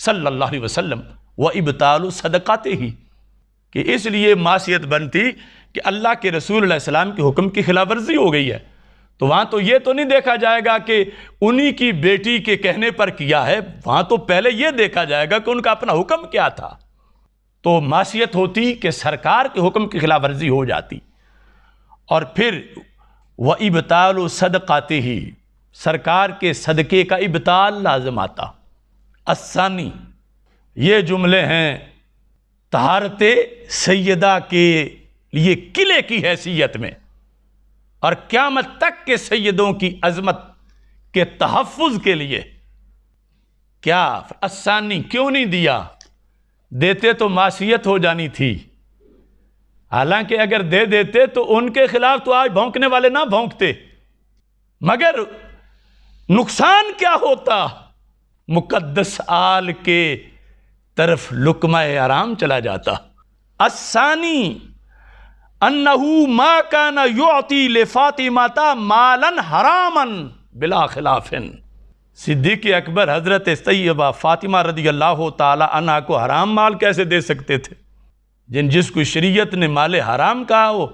सल्ला वसम व इबताल सदक़ाते ही कि इसलिए मासीत बनती कि अल्लाह के रसूल सलाम के हुक्म की खिलाफ वर्जी हो गई है तो वहाँ तो ये तो नहीं देखा जाएगा कि उन्हीं की बेटी के कहने पर किया है वहाँ तो पहले ये देखा जाएगा कि उनका अपना हुक्म क्या था तो मासीत होती कि सरकार के हुक्म की खिलाफ वर्जी हो जाती और फिर वह इबताल सदकाते ही सरकार के सदक़े का इबताल लाजम आता असानी ये जुमले हैं तहारत सैदा के लिए किले की हैसियत में और क़्यामत तक के सैदों की अजमत के तहफ़ के लिए क्या असानी क्यों नहीं दिया देते तो मासीत हो जानी थी हालांकि अगर दे देते तो उनके खिलाफ तो आज भौंकने वाले ना भौंकते मगर नुकसान क्या होता मुकद्दस आल के तरफ लुकमा आराम चला जाता असानी अन्नहू माँ का न युति ले फातिमाता मालन हरामन बिला खिलाफिन सिद्दीक अकबर हज़रत सैबा फ़ातिमा रदी अल्लाह तना को हराम माल कैसे दे सकते थे जिन जिसको शरीयत ने माल हराम कहा हो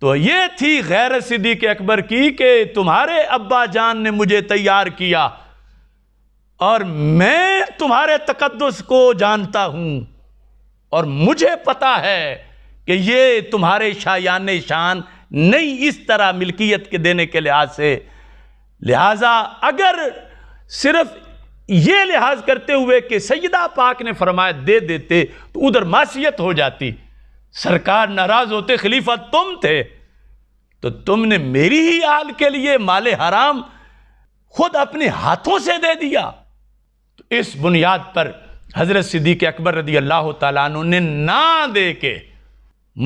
तो ये थी गैर सिद्दीक अकबर की कि तुम्हारे अब्बा जान ने मुझे तैयार किया और मैं तुम्हारे तकदस को जानता हूँ और मुझे पता है कि ये तुम्हारे शायान शान नहीं इस तरह मिल्कियत के देने के लिहाज से लिहाजा अगर सिर्फ ये लिहाज करते हुए कि सैदा पाक ने फरमाया दे देते तो उधर मासीत हो जाती सरकार नाराज़ होते खलीफा तुम थे तो तुमने मेरी ही आल के लिए माल हराम खुद अपने हाथों से दे दिया तो इस बुनियाद पर हज़रत सिद्दीक अकबर रदी अल्लाह तु ने ना दे के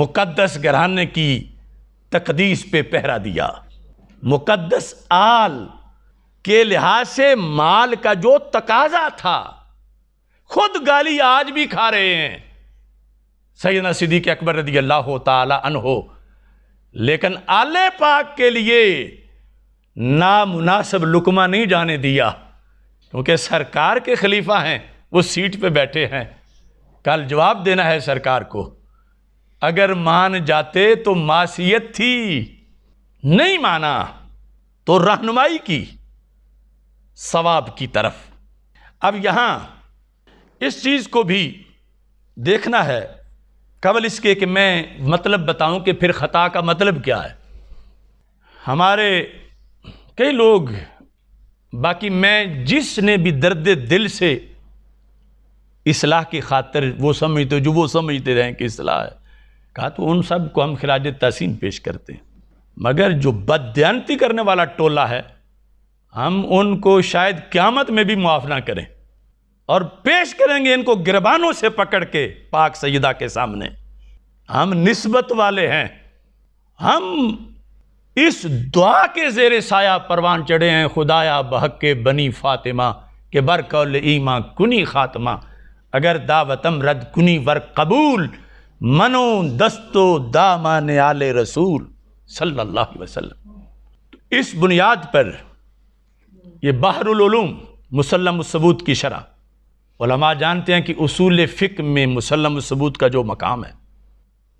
मुकदस घराने की तकदीस पे पहरा दिया मुकदस आल के लिहाज से माल का जो तकाजा था खुद गाली आज भी खा रहे हैं सैदना सिद्दीक अकबर रदी अल्लाह हो लेकिन आले पाक के लिए नामनासब लुकमा नहीं जाने दिया क्योंकि सरकार के खलीफा हैं वो सीट पे बैठे हैं कल जवाब देना है सरकार को अगर मान जाते तो मासीत थी नहीं माना तो रहनुमाई की सवाब की तरफ अब यहाँ इस चीज़ को भी देखना है कबल इसके कि मैं मतलब बताऊं कि फिर ख़ता का मतलब क्या है हमारे कई लोग बाकी मैं जिसने भी दर्द दिल से इसलाह की खातर वो समझते जो वो समझते रहें कि असलाह है कहा तो उन सब को हम खराज तहसीन पेश करते हैं मगर जो बदती करने वाला टोला है हम उनको शायद क्यामत में भी मुआफ़ ना करें और पेश करेंगे इनको गिरबानों से पकड़ के पाक सईदा के सामने हम नस्बत वाले हैं हम इस दुआ के जेर साया परवान चढ़े हैं खुदाया बहक के बनी फ़ातिमा के बरकौल ईमा कुनी खातमा अगर दावतम रद कुनी वर कबूल मनो दस्तो ने आल रसूल सल्लल्लाहु अलैहि वसल्लम तो इस बुनियाद पर ये बहरुलूम मुसलम सबूत की शरह जानते हैं कि उसूल फ़िक में मुसलम सबूत का जो मकाम है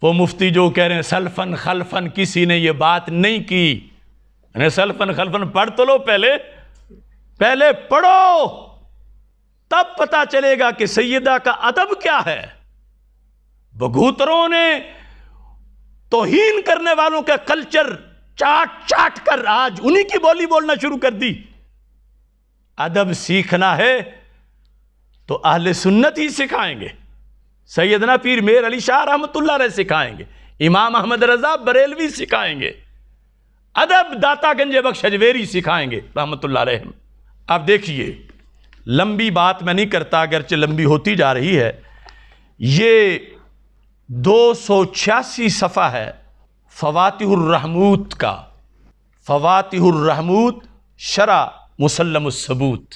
वो मुफ्ती जो कह रहे हैं सल्फन खलफन किसी ने ये बात नहीं की यानी सल्फन खलफन पढ़ तो लो पहले पहले पढ़ो तब पता चलेगा कि सैदा का अदब क्या है बगूतरों ने तोहीन करने वालों का कल्चर चाट चाट कर आज उन्हीं की बोली बोलना शुरू कर दी अदब सीखना है तो अहल सुन्नत ही सिखाएंगे सैदना पीर मेर अली शाह रहमतुल्ला रहे सिखाएंगे इमाम अहमद रज़ा बरेलवी सिखाएंगे अदब दाता गंज बख्श अजवेरी सिखाएंगे रहमतुल्ला रहम आप देखिए लंबी बात मैं नहीं करता अगरचे लंबी होती जा रही है ये दो सौ छियासी सफ़ा है फ़वातहमूद का फ़वातहमूद शरा मुसलमसबूत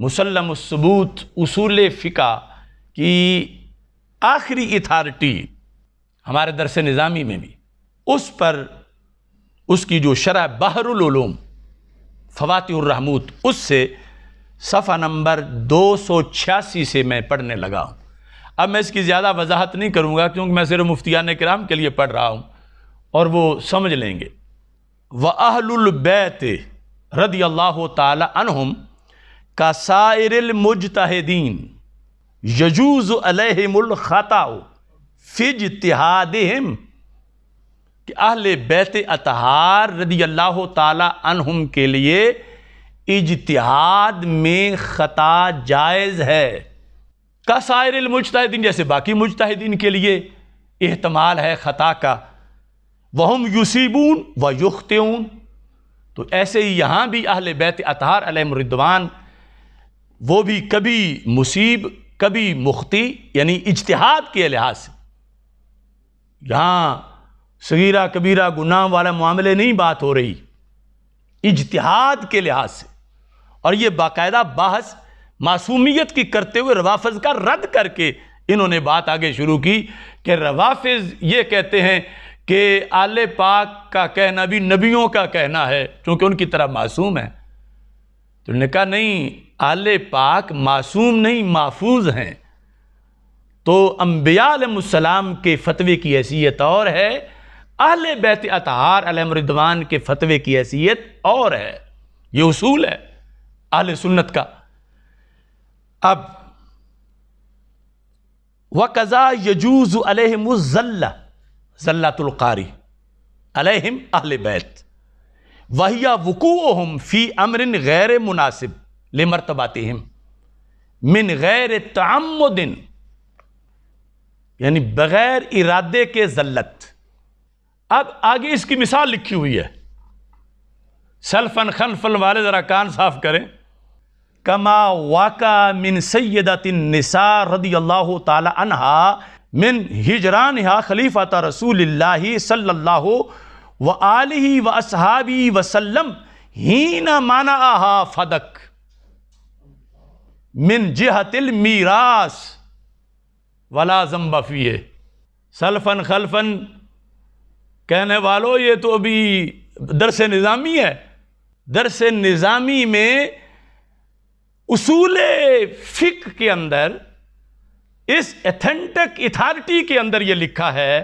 मुसलमसबूत उसूल फ़िका की आखिरी अथार्टी हमारे दरस निज़ामी में भी उस पर उसकी जो शरह बहरुलूम फवातरहमूत उससे सफ़ा नंबर दो सौ छियासी से मैं पढ़ने लगा हूँ अब मैं इसकी ज़्यादा वजाहत नहीं करूँगा क्योंकि मैं सिर्फ मुफ्तियान कराम के लिए पढ़ रहा हूँ और वो समझ लेंगे वहलबैत रदी अल्लाह तुम का सायरमजतहदीन यजूज़ अलहमुलख़ता फ़िज तिहादम कि अहल बैत अतहार रदी अल्लाह तुम के लिए इजतहाद में ख़ता जायज़ है का सायरमजतहदीन जैसे बाकी मुजतहदीन के लिए एहतमाल है ख़ता का वहम यूसीबून व युखतून तो ऐसे ही यहाँ भी अहल बैत अतहार अलमरिद्वान वो भी कभी मुसीब कभी मुख्ती यानी इजतहाद के लिहाज से यहाँ सगीरा कबीरा गुनाह वाला मामले नहीं बात हो रही इजतहाद के लिहाज से और ये बाकायदा बहस मासूमियत की करते हुए रवाफज का रद्द करके इन्होंने बात आगे शुरू की कि रवाफज ये कहते हैं कि आल पाक का कहना भी नबियों का कहना है क्योंकि उनकी तरह मासूम है तो उन्होंने कहा नहीं आल पाक मासूम नहीं महफूज हैं तो अम्बियालम के फ़तवे की हैसियत और है अहल बैत अतहार अलमरिदवान के फ़तवे की हैसियत और है ये उसूल है अहल सुन्नत का अब व कज़ा यजूज़ अलहमज़ल्ला जल्लातुल्कारी अलहम अहल बैत वहिया हम फ़ी अमरिन गैर मुनासिब ले मरतबातम मिन गैर तमदिन यानी बग़ैर इरादे के जल्लत अब आगे इसकी मिसाल लिखी हुई है सल्फन खनफल वाले ज़रा कान साफ करें कमा वाका मिन सैदातिन निसा रदी अल्लाह तला मिन हिजरान हा खलीफ़ा रसूल सल्ला व आलि वसलम ही न माना हा फदक मिन जहतिल मीरास वला जम्बफिए सलफन खलफन कहने वालों ये तो अभी दरस निज़ामी है दरस निज़ामी में उसूल फ़िक के अंदर इस एथेंटिक अथॉरिटी के अंदर ये लिखा है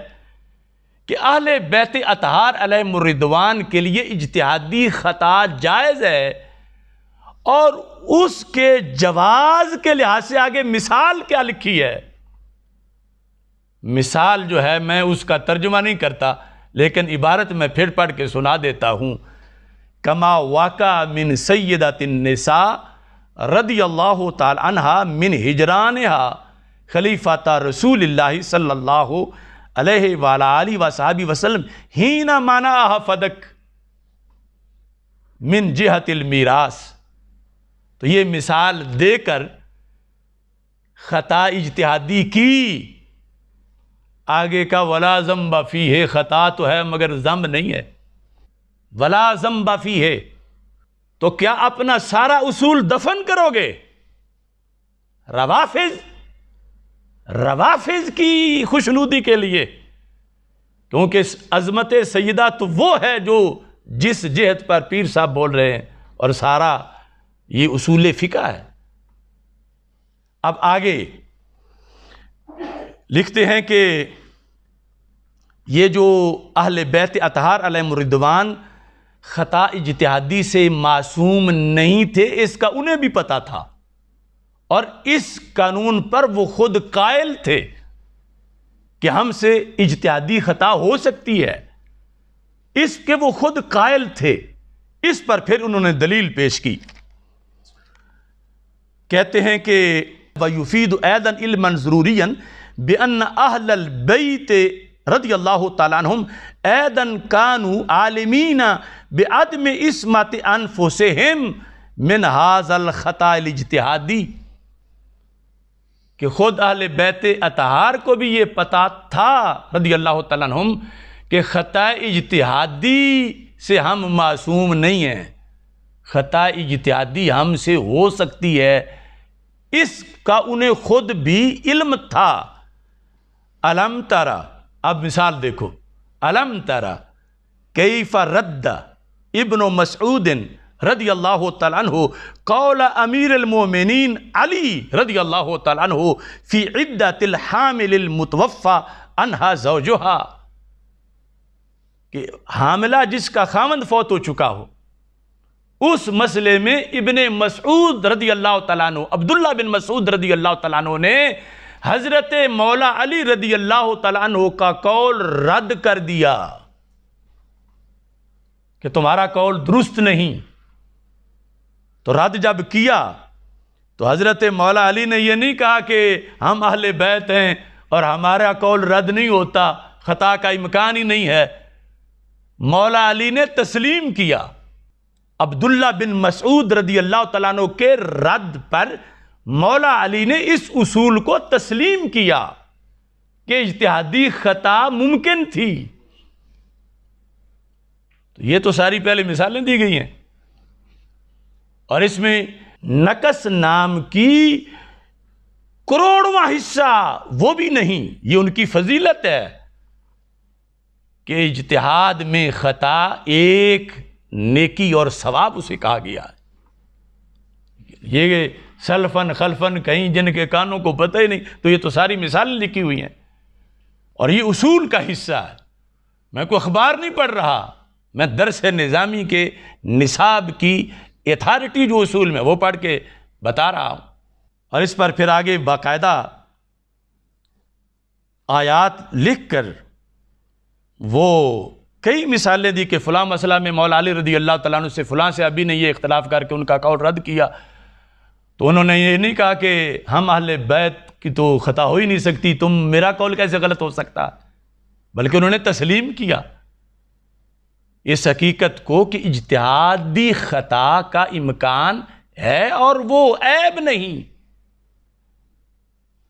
कि अहल बैत अतहार मुरिदवान के लिए इजतहादी ख़ता जायज़ है और उसके जवाज़ के लिहाज से आगे मिसाल क्या लिखी है मिसाल जो है मैं उसका तर्जुमा नहीं करता लेकिन इबारत में फिर पढ़ के सुना देता हूँ कमा वाका मिन सैदा तिन रदी अल्लाह तला मिन हिजरान हा खलीफाता रसूल सल्ला वाली वसाबी वसलम ही ना माना फदक मिन जिहतिल मीरास तो ये मिसाल देकर ख़ता इजतहादी की आगे का वला ज़म बफ़ी है ख़ता तो है मगर ज़म नहीं है वला ज़म बफ़ी है तो क्या अपना सारा उसूल दफन करोगे रवाफिज़ रवाफिज की खुशनूदी के लिए क्योंकि अजमत सैदा तो वो है जो जिस जहत पर पीर साहब बोल रहे हैं और सारा ये उसूल फ़िका है अब आगे लिखते हैं कि ये जो अहल बैत अतहार अलमरिदवान ख़ता इजतहादी से मासूम नहीं थे इसका उन्हें भी पता था और इस कानून पर वो खुद कायल थे कि हमसे इजतहादी ख़ता हो सकती है इसके वो खुद कायल थे इस पर फिर उन्होंने दलील पेश की कहते हैं कि वयुफीद ऐदन इलमन ज़रूरियन बेअन अहल बैत रदी अल्लाह तुम ऐदन कानू आलमीना बेअदम इसमत अनफोसम मिन हाजल ख़ता इजतहादी कि ख़ुद अहल बैत अतहार को भी ये पता था रदी अल्लाह तुम कि ख़ता इजतहादी से हम मासूम नहीं हैं ख़ा इजतहादी हमसे हो सकती है इसका उन्हें ख़ुद भी इल्म था अलम तारा अब मिसाल देखो अलम तारा कई रद्द इब्न मसूदिन रदी अल्लाह तु कौल अमीर अमीरमिन अली रदी अल्लाह तु फ़ी इद्दतिल हामिलमतवफ़ा अनहा जोजहा कि हामला जिसका खामंद फौत हो चुका हो उस मसले में इबन मसूद रदी अल्लाह तु अब्दुल्ला बिन मसूद रदी अल्लाह तु ने हज़रत मौला अली रदी अल्लाह तु का कौल रद्द कर दिया कि तुम्हारा कौल दुरुस्त नहीं तो रद्द जब किया तो हज़रत मौला अली ने यह नहीं कहा कि हम अहल बैत हैं और हमारा कौल रद्द नहीं होता ख़ता का इम्कान ही नहीं है मौला अली ने तस्लीम किया अब्दुल्ला बिन मसूद रदी अल्लाह तु के रद्द पर मौला अली ने इस उसूल को तस्लीम किया कि इतिहादी ख़ता मुमकिन थी तो ये तो सारी पहले मिसालें दी गई हैं और इसमें नकस नाम की करोड़वा हिस्सा वो भी नहीं ये उनकी फजीलत है कि इजतहाद में ख़ता एक नेकी और सवाब उसे कहा गया ये सलफन खलफन कहीं जिनके कानों को पता ही नहीं तो ये तो सारी मिसालें लिखी हुई हैं और ये उसूल का हिस्सा है मैं कोई अखबार नहीं पढ़ रहा मैं दरस निज़ामी के निसाब की अथॉरिटी जो असूल में वो पढ़ के बता रहा हूँ और इस पर फिर आगे बाकायदा आयात लिख कर वो कई मिसालें दी कि फ़लाँ मसला में मौला अली रदी अल्लाह तला से फ़लाँ से अभी ने ये इख्तलाफ करके उनका कौल रद्द किया तो उन्होंने ये नहीं कहा कि हम अहल बैत की तो ख़ता हो ही नहीं सकती तुम मेरा कौल कैसे गलत हो सकता बल्कि उन्होंने तस्लीम किया इस हकीकत को कि इजतहादी ख़ता का इम्कान है और वो ऐब नहीं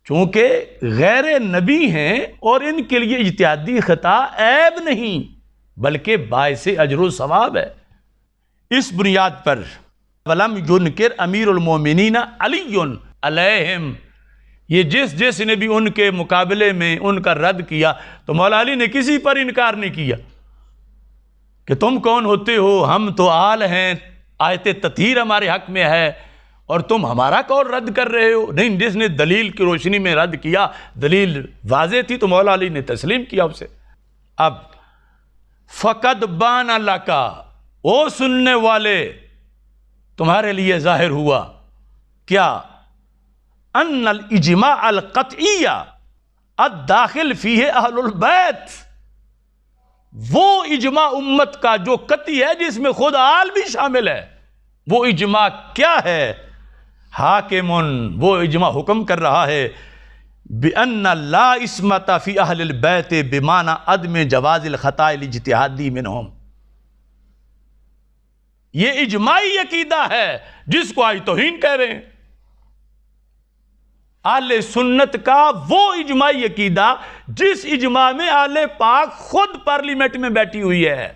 चूँकि गैर नबी हैं और इनके लिए इजतहादी ख़ता ऐब नहीं बल्कि बायस अजर सवाब है इस बुनियाद पर वलम युनकर अमीरमिन अलहम ये जिस जिस ने भी उनके मुकाबले में उनका रद्द किया तो मौला अली ने किसी पर इनकार नहीं किया कि तुम कौन होते हो हम तो आल हैं आयत तथीर हमारे हक में है और तुम हमारा कौन रद्द कर रहे हो नहीं जिसने दलील की रोशनी में रद्द किया दलील वाजे थी तो मौला अली ने तस्लीम किया उसे अब फ़कत बान अल्लाह का ओ सुनने वाले तुम्हारे लिए जाहिर हुआ क्या अन इजमा अलकतिया अदाखिल फ़ी अहलबैत वो इजमा उम्मत का जो कति है जिसमें खुद आल भी शामिल है वो इजमा क्या है हाकिमुन वो इजमा हुक्म कर रहा है बेअन ला इसमत फ़ी बैत बेमाना अदम जवाज़िल ख़ताजतहादी मिन ये इजमाही अकीदा है जिसको आज तोहन कह रहे हैं आल सुन्नत का वो इजमाई अकीदा जिस इजमा में आल पाक खुद पार्लियामेंट में बैठी हुई है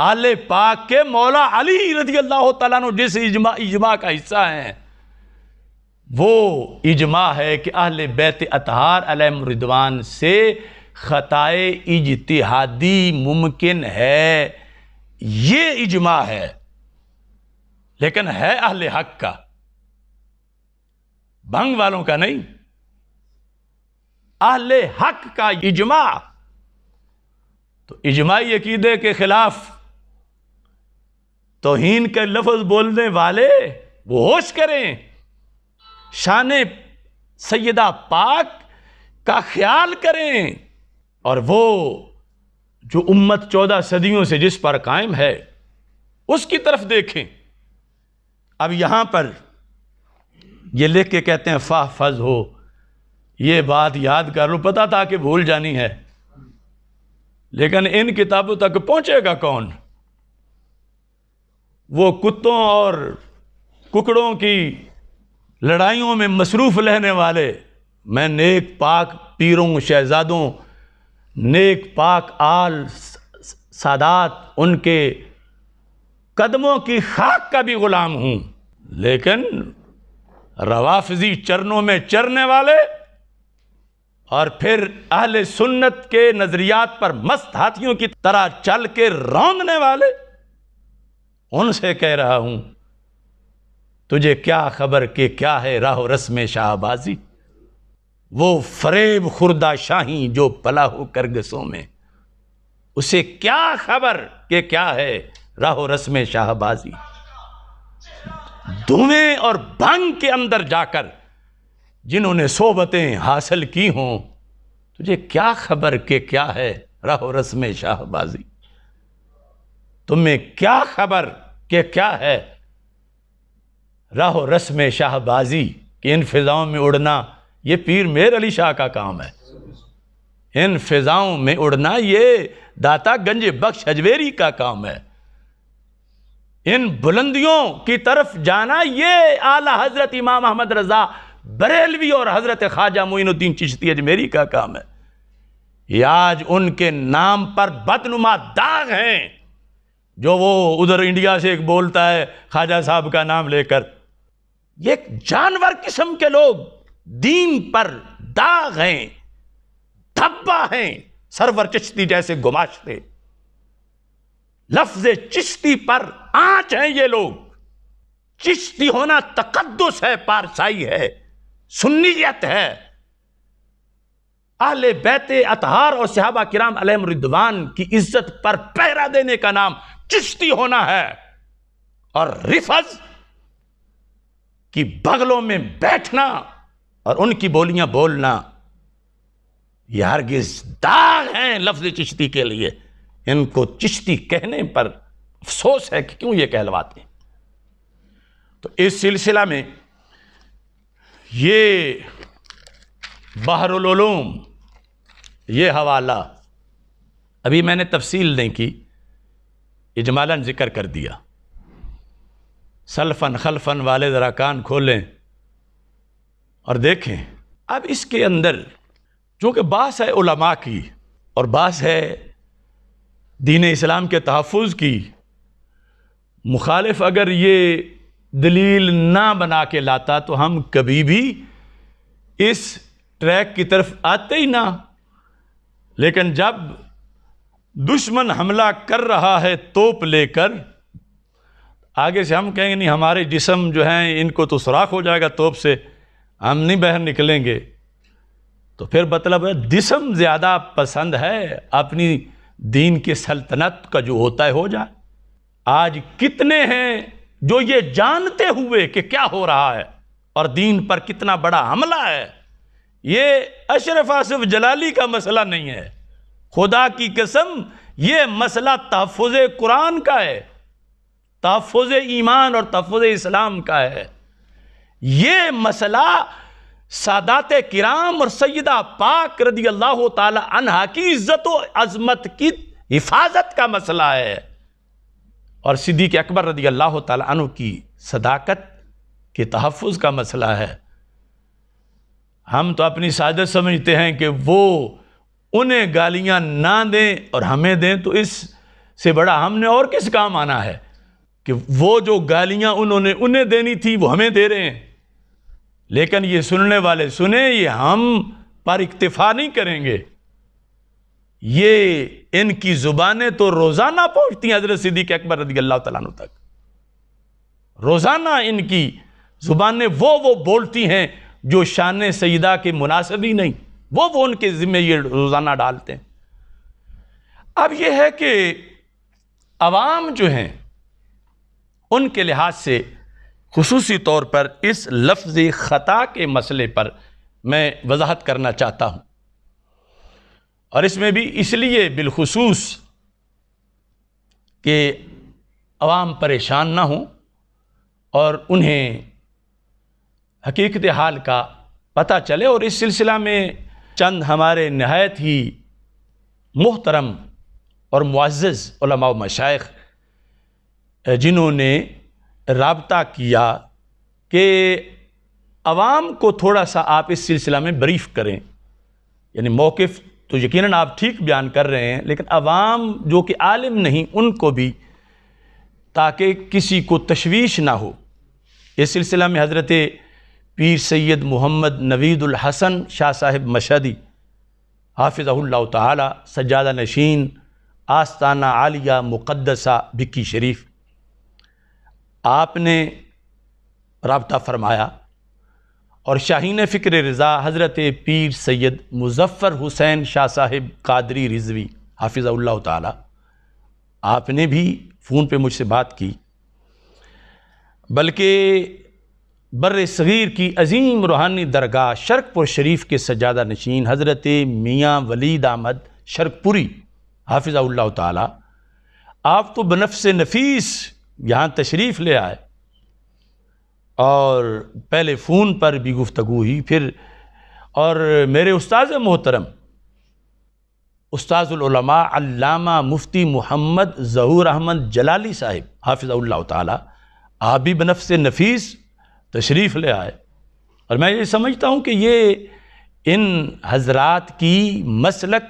आल पाक के मौला अली रजी अल्लाह तु जिस इजमा इजमा का हिस्सा है वो इजमा है कि आले बैत अतहार अलमरिदवान से ख़ताए इजतिहादी मुमकिन है ये इजमा है लेकिन है अहल हक का भंग वालों का नहीं आहले हक का इजमा तो इजमाई अकीदे के खिलाफ तोहन के लफ्ज़ बोलने वाले वो होश करें शान सैदा पाक का ख्याल करें और वो जो उम्मत चौदह सदियों से जिस पर कायम है उसकी तरफ देखें अब यहां पर ये लिख के कहते हैं फ़ाह फज हो ये बात याद कर लो पता था कि भूल जानी है लेकिन इन किताबों तक पहुंचेगा कौन वो कुत्तों और कुकड़ों की लड़ाइयों में मसरूफ़ रहने वाले मैं नेक पाक पीरों शहजादों नेक पाक आल सादात उनके कदमों की खाक का भी ग़ुलाम हूँ लेकिन रवाफजी चरणों में चरने वाले और फिर अहल सुन्नत के नज़रियात पर मस्त हाथियों की तरह चल के रौंदने वाले उनसे कह रहा हूं तुझे क्या खबर कि क्या है राह रस्म शाहबाजी वो फरेब खुर्दा शाही जो पला हो करगसों में उसे क्या खबर कि क्या है राह रस्म शाहबाजी धुएं और भंग के अंदर जाकर जिन्होंने सोबतें हासिल की हों तुझे क्या खबर के क्या है रहो रस्म शाहबाजी तुम्हें क्या खबर के क्या है राहो रस्म शाहबाजी कि इन फिज़ाओं में उड़ना ये पीर मेर अली शाह का काम है इन फिज़ाओं में उड़ना ये दाता गंज बख्श अजवेरी का काम है इन बुलंदियों की तरफ जाना ये आला हज़रत इमाम अहमद रज़ा बरेलवी और हज़रत ख्वाजा मोइनुद्दीन चिश्ती अजमेरी का काम है ये आज उनके नाम पर बदनुमा दाग हैं जो वो उधर इंडिया से एक बोलता है ख्वाजा साहब का नाम लेकर ये जानवर किस्म के लोग दीन पर दाग हैं धब्बा हैं सरवर चिश्ती जैसे गुमाशते लफ्ज चिश्ती पर आंच हैं ये लोग चिश्ती होना तकदस है पारसाई है सुन्नीयत है आले बैत अतहार और सहाबा किराम अलहम रिदवान की इज्जत पर पहरा देने का नाम चिश्ती होना है और रिफज की बगलों में बैठना और उनकी बोलियां बोलना यह हरगिज दाग हैं लफ्ज चिश्ती के लिए इनको चिश्ती कहने पर अफसोस है कि क्यों ये कहलवाते हैं तो इस सिलसिला में ये बहरुलूम ये हवाला अभी मैंने तफसील नहीं की इजमालन ज़िक्र कर दिया सलफन खलफन वाले ज़रा कान खोलें और देखें अब इसके अंदर चूँकि बास है उलमा की और बास है दीन इस्लाम के तहफ़ की मुखालफ अगर ये दलील ना बना के लाता तो हम कभी भी इस ट्रैक की तरफ आते ही ना लेकिन जब दुश्मन हमला कर रहा है तोप लेकर आगे से हम कहेंगे नहीं हमारे जिसम जो हैं इनको तो सुराख हो जाएगा तोप से हम नहीं बाहर निकलेंगे तो फिर मतलब है जिसम ज़्यादा पसंद है अपनी दीन की सल्तनत का जो होता है हो जाए आज कितने हैं जो ये जानते हुए कि क्या हो रहा है और दीन पर कितना बड़ा हमला है ये अशरफ आसिफ जलाली का मसला नहीं है खुदा की कसम ये मसला तहफ़ कुरान का है तहफ़ ईमान और तहफ़ इस्लाम का है ये मसला सादात किराम और सैदा पाक रदी अल्लाह तहा की इज्जत अजमत की हिफाजत का मसला है और सिद्दीक अकबर रदी अल्लाह तु की सदाकत के तहफ़ का मसला है हम तो अपनी सादत समझते हैं कि वो उन्हें गालियाँ ना दें और हमें दें तो इस से बड़ा हमने और किस काम आना है कि वो जो गालियाँ उन्होंने उन्हें देनी थी वो हमें दे रहे हैं लेकिन ये सुनने वाले सुने ये हम पर इक्तफा नहीं करेंगे ये इनकी ज़ुबानें तो रोज़ाना पहुँचती हैं हज़रत सिद्दीक अकबर रदी अल्लाह तु तक रोज़ाना इनकी ज़ुबानें वो वो बोलती हैं जो शान सईदा के मुनासिब ही नहीं वो वो उनके ज़िम्मे ये रोज़ाना डालते हैं अब यह है कि आवाम जो हैं उनके लिहाज से खसूसी तौर पर इस लफ्ज़ ख़ता के मसले पर मैं वजाहत करना चाहता हूँ और इसमें भी इसलिए बिलखसूस कि आवाम परेशान ना हों और उन्हें हकीकत हाल का पता चले और इस सिलसिला में चंद हमारे नहायत ही मोहतरम और मुआज़ मशाइ जिन्होंने रबता किया कि आवाम को थोड़ा सा आप इस सिलसिला में ब्रीफ़ करें यानी मौक़ तो यकीन आप ठीक बयान कर रहे हैं लेकिन आवाम जो कि आलिम नहीं उनको भी ताकि किसी को तशवीश ना हो इस सिलसिला में हज़रत पीर सैद मोहम्मद नवीदुल हसन शाह साहिब मशदी हाफिज़ल्ला तजादा नशीन आस्ताना आलिया मुक़दसा भिक्की शरीफ आपने रबता फरमाया और शाहीन फ़िक्र रज़ा हज़रत पीर सैद मुजफ़र हुसैन शाह साहिब कादरी रिजवी हाफिज़ल्ला ताली आपने भी फ़ोन पे मुझसे बात की बल्कि बर सग़ीर की अजीम रूहानी दरगाह शर्कपुर शरीफ के सजादा नशीन हज़रत मियाँ वलीद अहमद शर्कपुरी हाफिज़ल्ला ताली आप तो बनफ़ नफीस यहाँ तशरीफ़ ले आए और पहले फ़ोन पर भी गुफ्तगु हुई फिर और मेरे उस्ताद मोहतरम उस्ताज़ुलमा अल्लामा मुफ्ती मोहम्मद ज़हूर अहमद जलाली साहिब हाफिज़ल्ला ताली आप भी बनफ से नफीस तशरीफ़ ले आए और मैं ये समझता हूँ कि ये इन हजरात की मसलक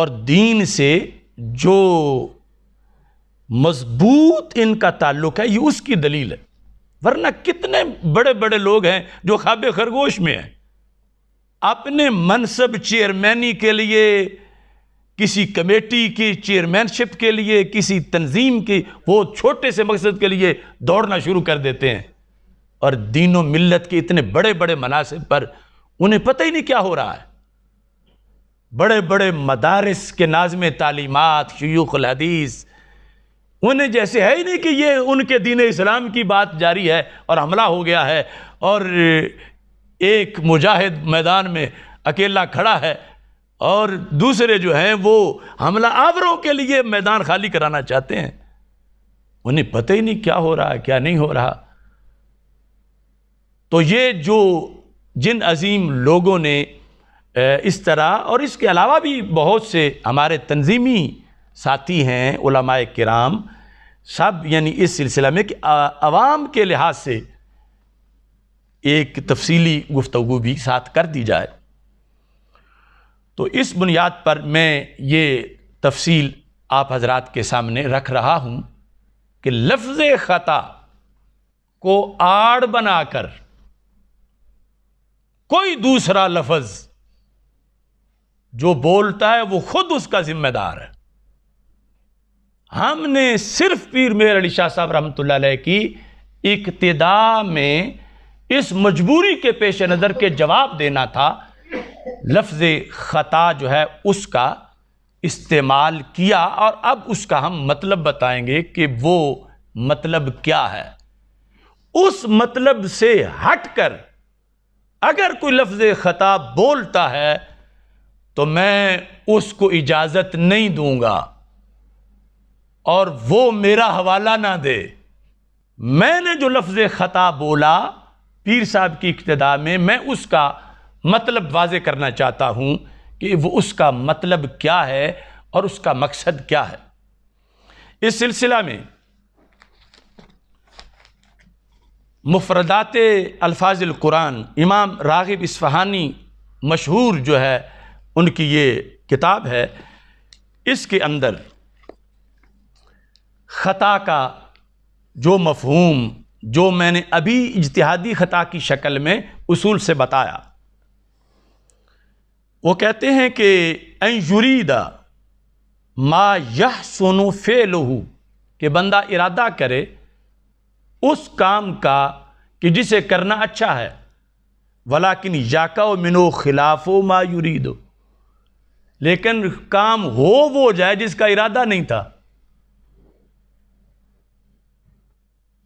और दीन से जो मजबूत इनका ताल्लुक है ये उसकी दलील है वरना कितने बड़े बड़े लोग हैं जो खाब खरगोश में हैं अपने मनसब चेयरमैनी के लिए किसी कमेटी की चेयरमैनशिप के लिए किसी तंजीम की वो छोटे से मकसद के लिए दौड़ना शुरू कर देते हैं और दीनों मिलत के इतने बड़े बड़े मनासिब पर उन्हें पता ही नहीं क्या हो रहा है बड़े बड़े मदारस के नाजम तालीमत शयूख हदीस उन्हें जैसे है ही नहीं कि ये उनके दीन इस्लाम की बात जारी है और हमला हो गया है और एक मुजाहिद मैदान में अकेला खड़ा है और दूसरे जो हैं वो हमला आवरों के लिए मैदान खाली कराना चाहते हैं उन्हें पता ही नहीं क्या हो रहा है क्या नहीं हो रहा तो ये जो जिन अजीम लोगों ने इस तरह और इसके अलावा भी बहुत से हमारे तंजीमी साथी हैं उलमाए किराम सब यानी इस सिलसिला में कि आवाम के लिहाज से एक तफसीली गुफ्तु भी साथ कर दी जाए तो इस बुनियाद पर मैं ये तफसील आप हजरात के सामने रख रहा हूँ कि लफ्ज़ ख़ता को आड़ बनाकर कोई दूसरा लफज जो बोलता है वो खुद उसका जिम्मेदार है हमने सिर्फ पीर मेर अली शाह साहब रहमत की इकतदा में इस मजबूरी के पेश नज़र के जवाब देना था लफ्ज़ ख़ता जो है उसका इस्तेमाल किया और अब उसका हम मतलब बताएंगे कि वो मतलब क्या है उस मतलब से हटकर अगर कोई लफ्ज़ ख़ता बोलता है तो मैं उसको इजाज़त नहीं दूंगा और वो मेरा हवाला ना दे मैंने जो लफ्ज़ ख़ता बोला पीर साहब की इब्तदा में मैं उसका मतलब वाज करना चाहता हूँ कि वो उसका मतलब क्या है और उसका मकसद क्या है इस सिलसिला में मुफरदात अल्फाजल कुरान इमाम रागिब इसफ़हानी मशहूर जो है उनकी ये किताब है इसके अंदर ख़ता का जो मफहूम जो मैंने अभी इजतहादी ख़ता की शक्ल में उसूल से बताया वो कहते हैं कि अंजुरीदा मा यह सोनो लोहू कि बंदा इरादा करे उस काम का कि जिसे करना अच्छा है वलाकिन याका मिनो खिलाफो मायूरी दो लेकिन काम हो वो जाए जिसका इरादा नहीं था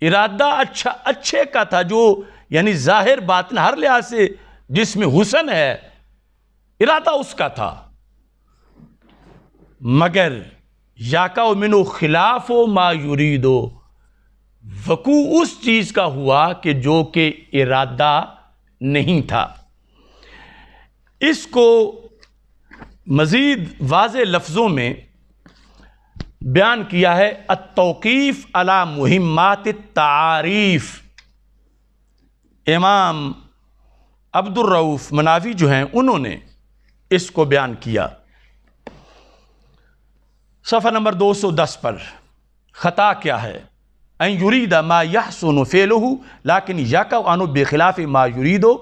इरादा अच्छा अच्छे का था जो यानी जाहिर ना हर लिहाज से जिसमें हुसन है इरादा उसका था मगर याका मिनो खिलाफ हो मायूरी दो वकू उस चीज़ का हुआ कि जो कि इरादा नहीं था इसको मज़ीद वाज लफ्ज़ों में बयान किया है अतौकीफ़ अला मुहिमात तारीफ़ इमाम अब्दुलरऊफ़ मनावी जो हैं उन्होंने इसको बयान किया सफ़र नंबर 210 पर ख़ता क्या है अन युरीदा मा यह सोनो फेलो लाकिन यक अनु बेखिलाफ़ मा युरीदो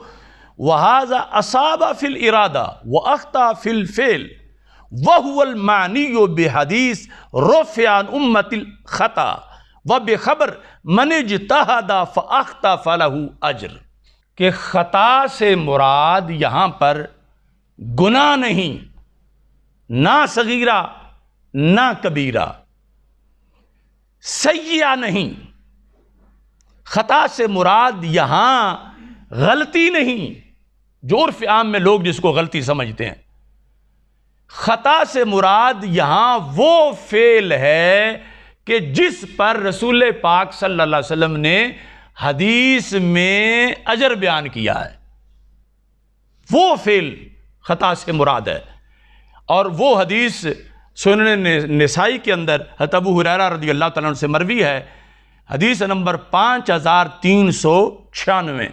वहाज़ा असाबा फ़िल इरादा व अख्ता फ़िल फ़ेल वहुअल मानी बेहदीस रोफ़ान उम्मतिल ख़ता व बेखबर मनज तहदा फाख्ता फ़लहू अजर के ख़ता से मुराद यहाँ पर गुना नहीं ना सगीरा ना कबीरा सैया नहीं ख़ता से मुराद यहाँ गलती नहीं जोरफ आम में लोग जिसको गलती समझते हैं ख़ता से मुराद यहाँ वो फ़ेल है कि जिस पर रसूल पाक सल्लल्लाहु अलैहि वसल्लम ने हदीस में अजर बयान किया है वो फ़ेल ख़ता से मुराद है और वो हदीस सुन नसाई के अंदर हतबू हुररा रदी अल्लाह तुम से मरवी है हदीस नंबर पाँच हज़ार तीन सौ छियानवे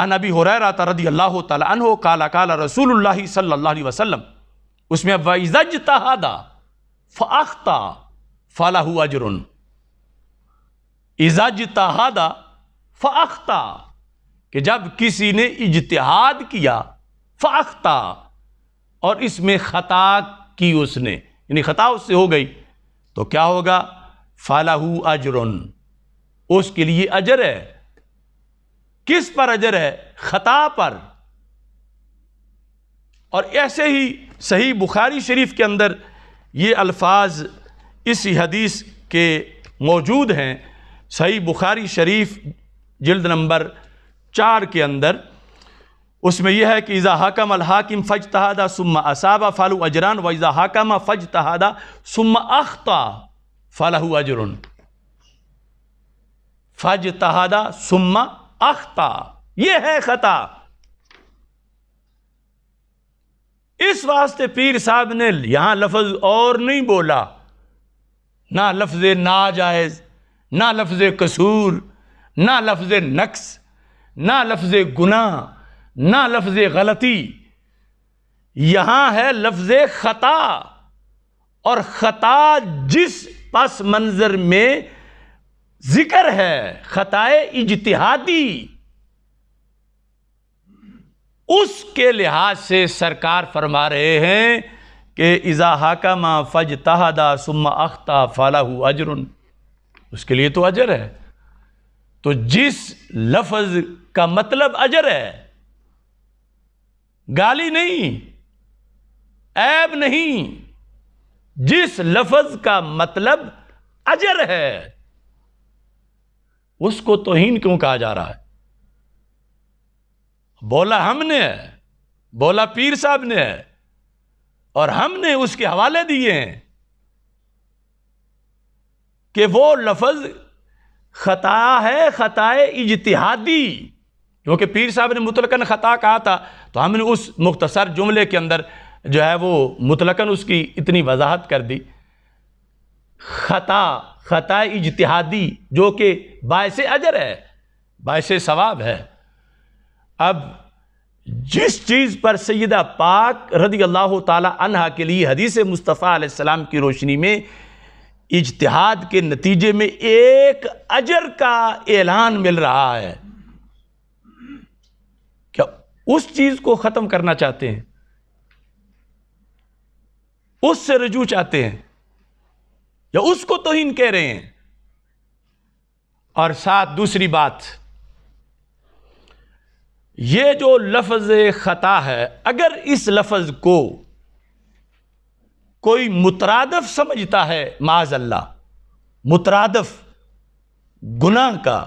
અન ابي هريره 타 رضی الله تعالی عنہ قال قال رسول الله صلى الله عليه وسلم اسમે ઇજતહદા ફઅખતા ફલા હુ અજરન ઇજતહદા ફઅખતા કે જબ કિસીને ઇજતહાદ કિયા ફઅખતા ઓર ઇસમે ખતા કી ઉસને યની ખતા ઉસસે હો ગઈ તો ક્યા હોગા ફલા હુ અજરન ઉસ કે લિયે અજર હૈ किस पर अजर है खता पर और ऐसे ही सही बुखारी शरीफ के अंदर ये अल्फाज इस हदीस के मौजूद हैं सही बुखारी शरीफ जल्द नंबर चार के अंदर उसमें यह है कि इज़ा हाकम हाकिम फ़ज तहादा सुम असाबा फ़ालू अजरान व इज़ा हाकम फ़ज तहादा सुम अख्ता फ़लहू अजरन फ़ज तहादा सुम्मा अख्ता यह है खता इस वास्ते पीर साहब ने यहां लफज और नहीं बोला ना लफ्ज नाजायज ना लफ्ज कसूर ना लफ्ज नक्स ना लफ्ज गुना ना लफ्ज गलती यहां है लफ्ज खता और खता जिस पस मंज़र में जिक्र है खताए इजतहादी उसके लिहाज से सरकार फरमा रहे हैं कि इज़ा हाकमा फज तहदा सुम अख्ता फलाहू अजरुन उसके लिए तो अजर है तो जिस लफज का मतलब अजर है गाली नहीं ऐब नहीं जिस लफज का मतलब अजर है उसको तोहन क्यों कहा जा रहा है बोला हमने बोला पीर साहब ने है और हमने उसके हवाले दिए हैं कि वो लफज खता है खताए इजतहादी क्योंकि पीर साहब ने मुतलकन ख़ता कहा था तो हमने उस मुख्तसर जुमले के अंदर जो है वो मुतलकन उसकी इतनी वजाहत कर दी ख़ता ख़ता इजतहादी जो कि बायस अजर है बायस सवाब है अब जिस चीज़ पर सैदा पाक रदी अल्लाह तहा के लिए हदीस मुस्तफ़ा सलाम की रोशनी में इजतहाद के नतीजे में एक अजर का ऐलान मिल रहा है क्या उस चीज़ को ख़त्म करना चाहते हैं उससे रजू चाहते हैं या उसको तोहिन कह रहे हैं और साथ दूसरी बात ये जो लफज ख़ता है अगर इस लफज को कोई मुतरादफ समझता है माजल्ला मुतरदफ गुनाह का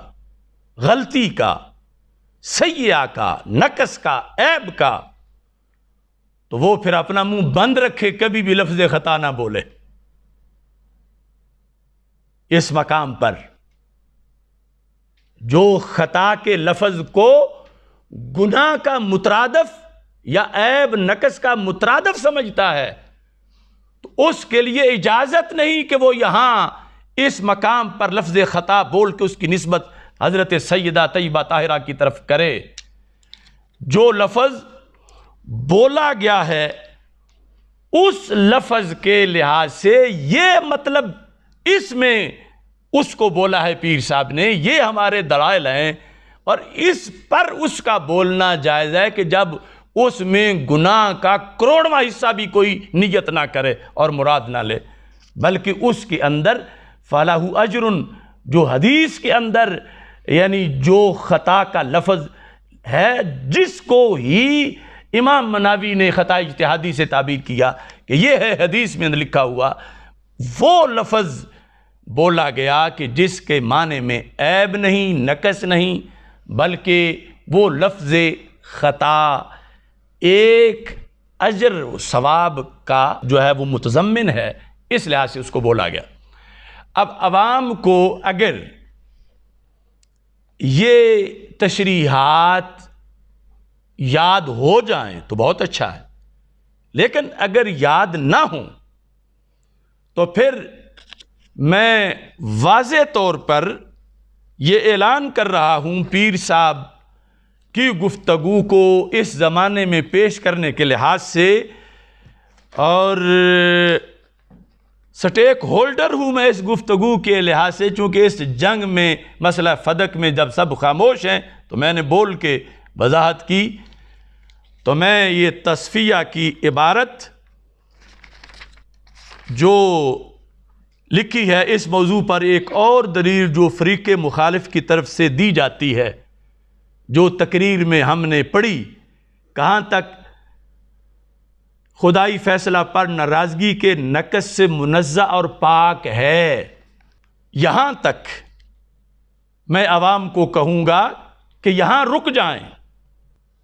गलती का सैया का नकस का ऐब का तो वो फिर अपना मुंह बंद रखे कभी भी लफ्ज़ ख़ता ना बोले इस मकाम पर जो ख़ता के लफज को गुनाह का मुतरदफ या ऐब नकस का मुतरदफ समझता है तो उसके लिए इजाज़त नहीं कि वो यहाँ इस मकाम पर लफ्ज़ ख़ता बोल के उसकी नस्बत हज़रत सैदा तयबा ताहिरा की तरफ करे जो लफज बोला गया है उस लफज के लिहाज से ये मतलब इसमें उसको बोला है पीर साहब ने ये हमारे दलाल हैं और इस पर उसका बोलना जायज़ है कि जब उसमें गुनाह का करोड़वा हिस्सा भी कोई नियत ना करे और मुराद ना ले बल्कि उसके अंदर फलाहु अजरुन जो हदीस के अंदर यानी जो ख़ता का लफज है जिसको ही इमाम मनावी ने ख़ता इजतहादी से ताबीर किया कि यह है हदीस में लिखा हुआ वो लफज बोला गया कि जिसके माने में ऐब नहीं नकस नहीं बल्कि वो लफ्ज़ ख़ता एक अजर सवाब का जो है वो मुतज़मिन है इस लिहाज से उसको बोला गया अब आवाम को अगर ये तशरीहत याद हो जाएं तो बहुत अच्छा है लेकिन अगर याद ना हो तो फिर मैं वाज तौर पर ये ऐलान कर रहा हूँ पीर साहब की गुफ्तु को इस ज़माने में पेश करने के लिहाज से और स्टेक होल्डर हूँ मैं इस गुफ्तु के लिहाज से चूँकि इस जंग में मसला फदक में जब सब खामोश हैं तो मैंने बोल के वजाहत की तो मैं ये तस्फिया की इबारत जो लिखी है इस मौजू पर एक और दलील जो फरीक मुखालफ की तरफ से दी जाती है जो तकरीर में हमने पढ़ी कहाँ तक खुदाई फैसला पर नाराज़गी के नकस से मुनज़ा और पाक है यहाँ तक मैं आवाम को कहूँगा कि यहाँ रुक जाएं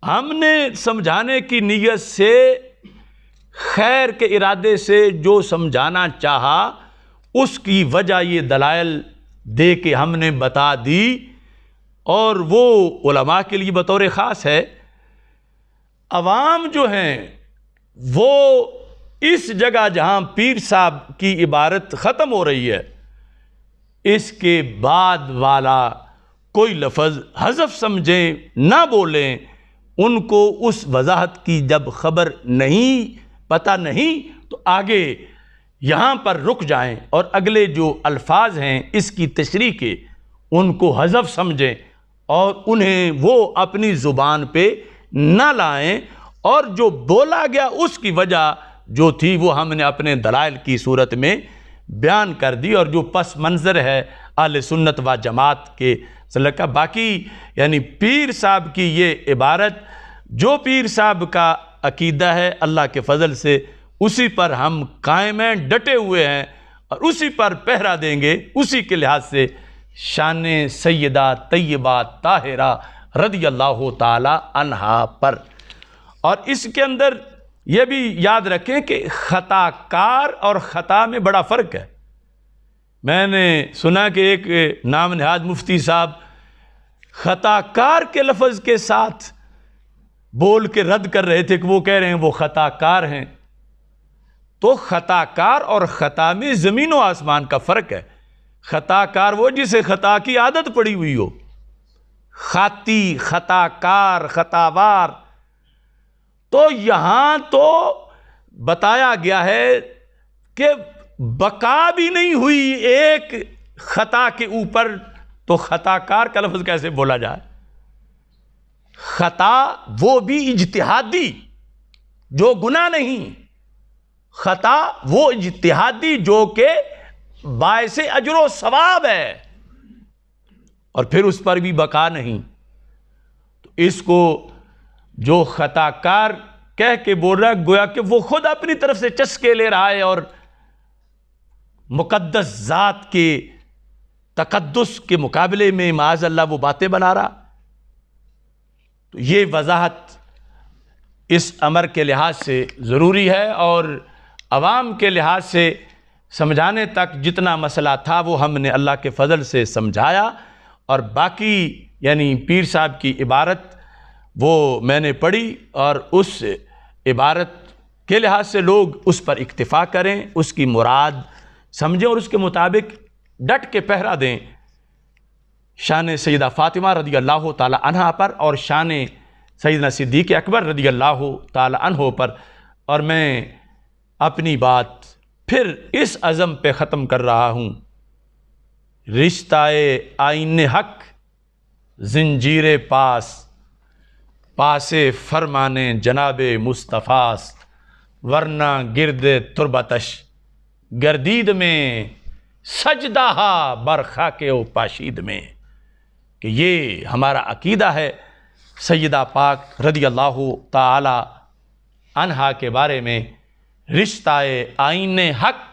हमने समझाने की नीयत से खैर के इरादे से जो समझाना चाहा उसकी वजह ये दलाइल दे के हमने बता दी और वो उलमा के लिए बतौर ख़ास है अवाम जो हैं वो इस जगह जहाँ पीर साहब की इबारत ख़त्म हो रही है इसके बाद वाला कोई लफज हजफ समझें ना बोलें उनको उस वजाहत की जब खबर नहीं पता नहीं तो आगे यहाँ पर रुक जाएं और अगले जो अल्फाज हैं इसकी तशरी के उनको हजफ समझें और उन्हें वो अपनी ज़ुबान पर ना लाएँ और जो बोला गया उसकी वजह जो थी वो हमने अपने दलाइल की सूरत में बयान कर दी और जो पस मंज़र है आल सुन्नत व जमात के सलका बाकी यानी पीर साहब की ये इबारत जो पीर साहब का अकीदा है अल्लाह के फजल से उसी पर हम कायम हैं डटे हुए हैं और उसी पर पहरा देंगे उसी के लिहाज से शान सैदा तय्यबा ताहिरा रदी अल्लाह तहा पर और इसके अंदर यह भी याद रखें कि ख़ताकार और ख़ता में बड़ा फ़र्क है मैंने सुना कि एक नाम नहाद मुफ्ती साहब ख़ताकार के लफज के साथ बोल के रद्द कर रहे थे कि वो कह रहे हैं वो ख़ताकार हैं तो ख़ताकार और ख़ता में ज़मीन व आसमान का फ़र्क है ख़ताकार वो जिसे ख़ता की आदत पड़ी हुई हो खाती ख़ताकार ख़तावार तो यहाँ तो बताया गया है कि बका भी नहीं हुई एक ख़ता के ऊपर तो ख़ताकार का लफ्ज़ कैसे बोला जाए ख़ता वो भी इजतहादी जो गुना नहीं ख़ता वो इतिहादी जो के बायस अजरों सवाब है और फिर उस पर भी बका नहीं तो इसको जो ख़ताकार कह के बोल रहा है गोया कि वो खुद अपनी तरफ से चस्के ले रहा है और मुक़दस ज़ात के तकदस के मुकाबले में माज अल्लाह वो बातें बना रहा तो ये वजाहत इस अमर के लिहाज से ज़रूरी है और आवाम के लिहाज से समझाने तक जितना मसला था वो हमने अल्लाह के फ़ज़ल से समझाया और बाकी यानी पीर साहब की इबारत वो मैंने पढ़ी और उस इबारत के लिहाज से लोग उस पर इक्तफ़ा करें उसकी मुराद समझें और उसके मुताबिक डट के पहरा दें शान सैदा फ़ातिमा रदी अल्लाह तहा पर और शान सैदना सिद्दीक अकबर रदी अल्लाह तहो पर और मैं अपनी बात फिर इस अज़म पे ख़त्म कर रहा हूँ रिश्ता आइन हक जंजीर पास पास फरमान जनाब मुस्तफ़ास वरना गिरद तुरबतश गर्दीद में सजदा बरखा के पाशीद में कि ये हमारा अकीदा है सैदा पाक रदी अल्लाह तला अनहा के बारे में रिश्ता आइन हक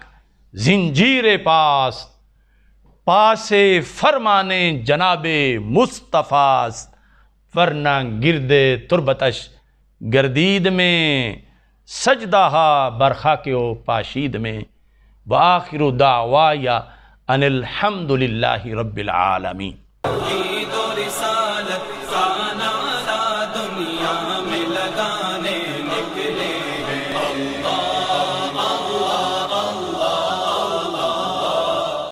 जंजीर पास पास फरमाने जनाब मुस्तफ़ास वरना गिरद तुरबतश गर्दीद में सजदा बरखा के ओ पाशीद में व आखिर दावा या अनिलहमदिल्ला रबालमी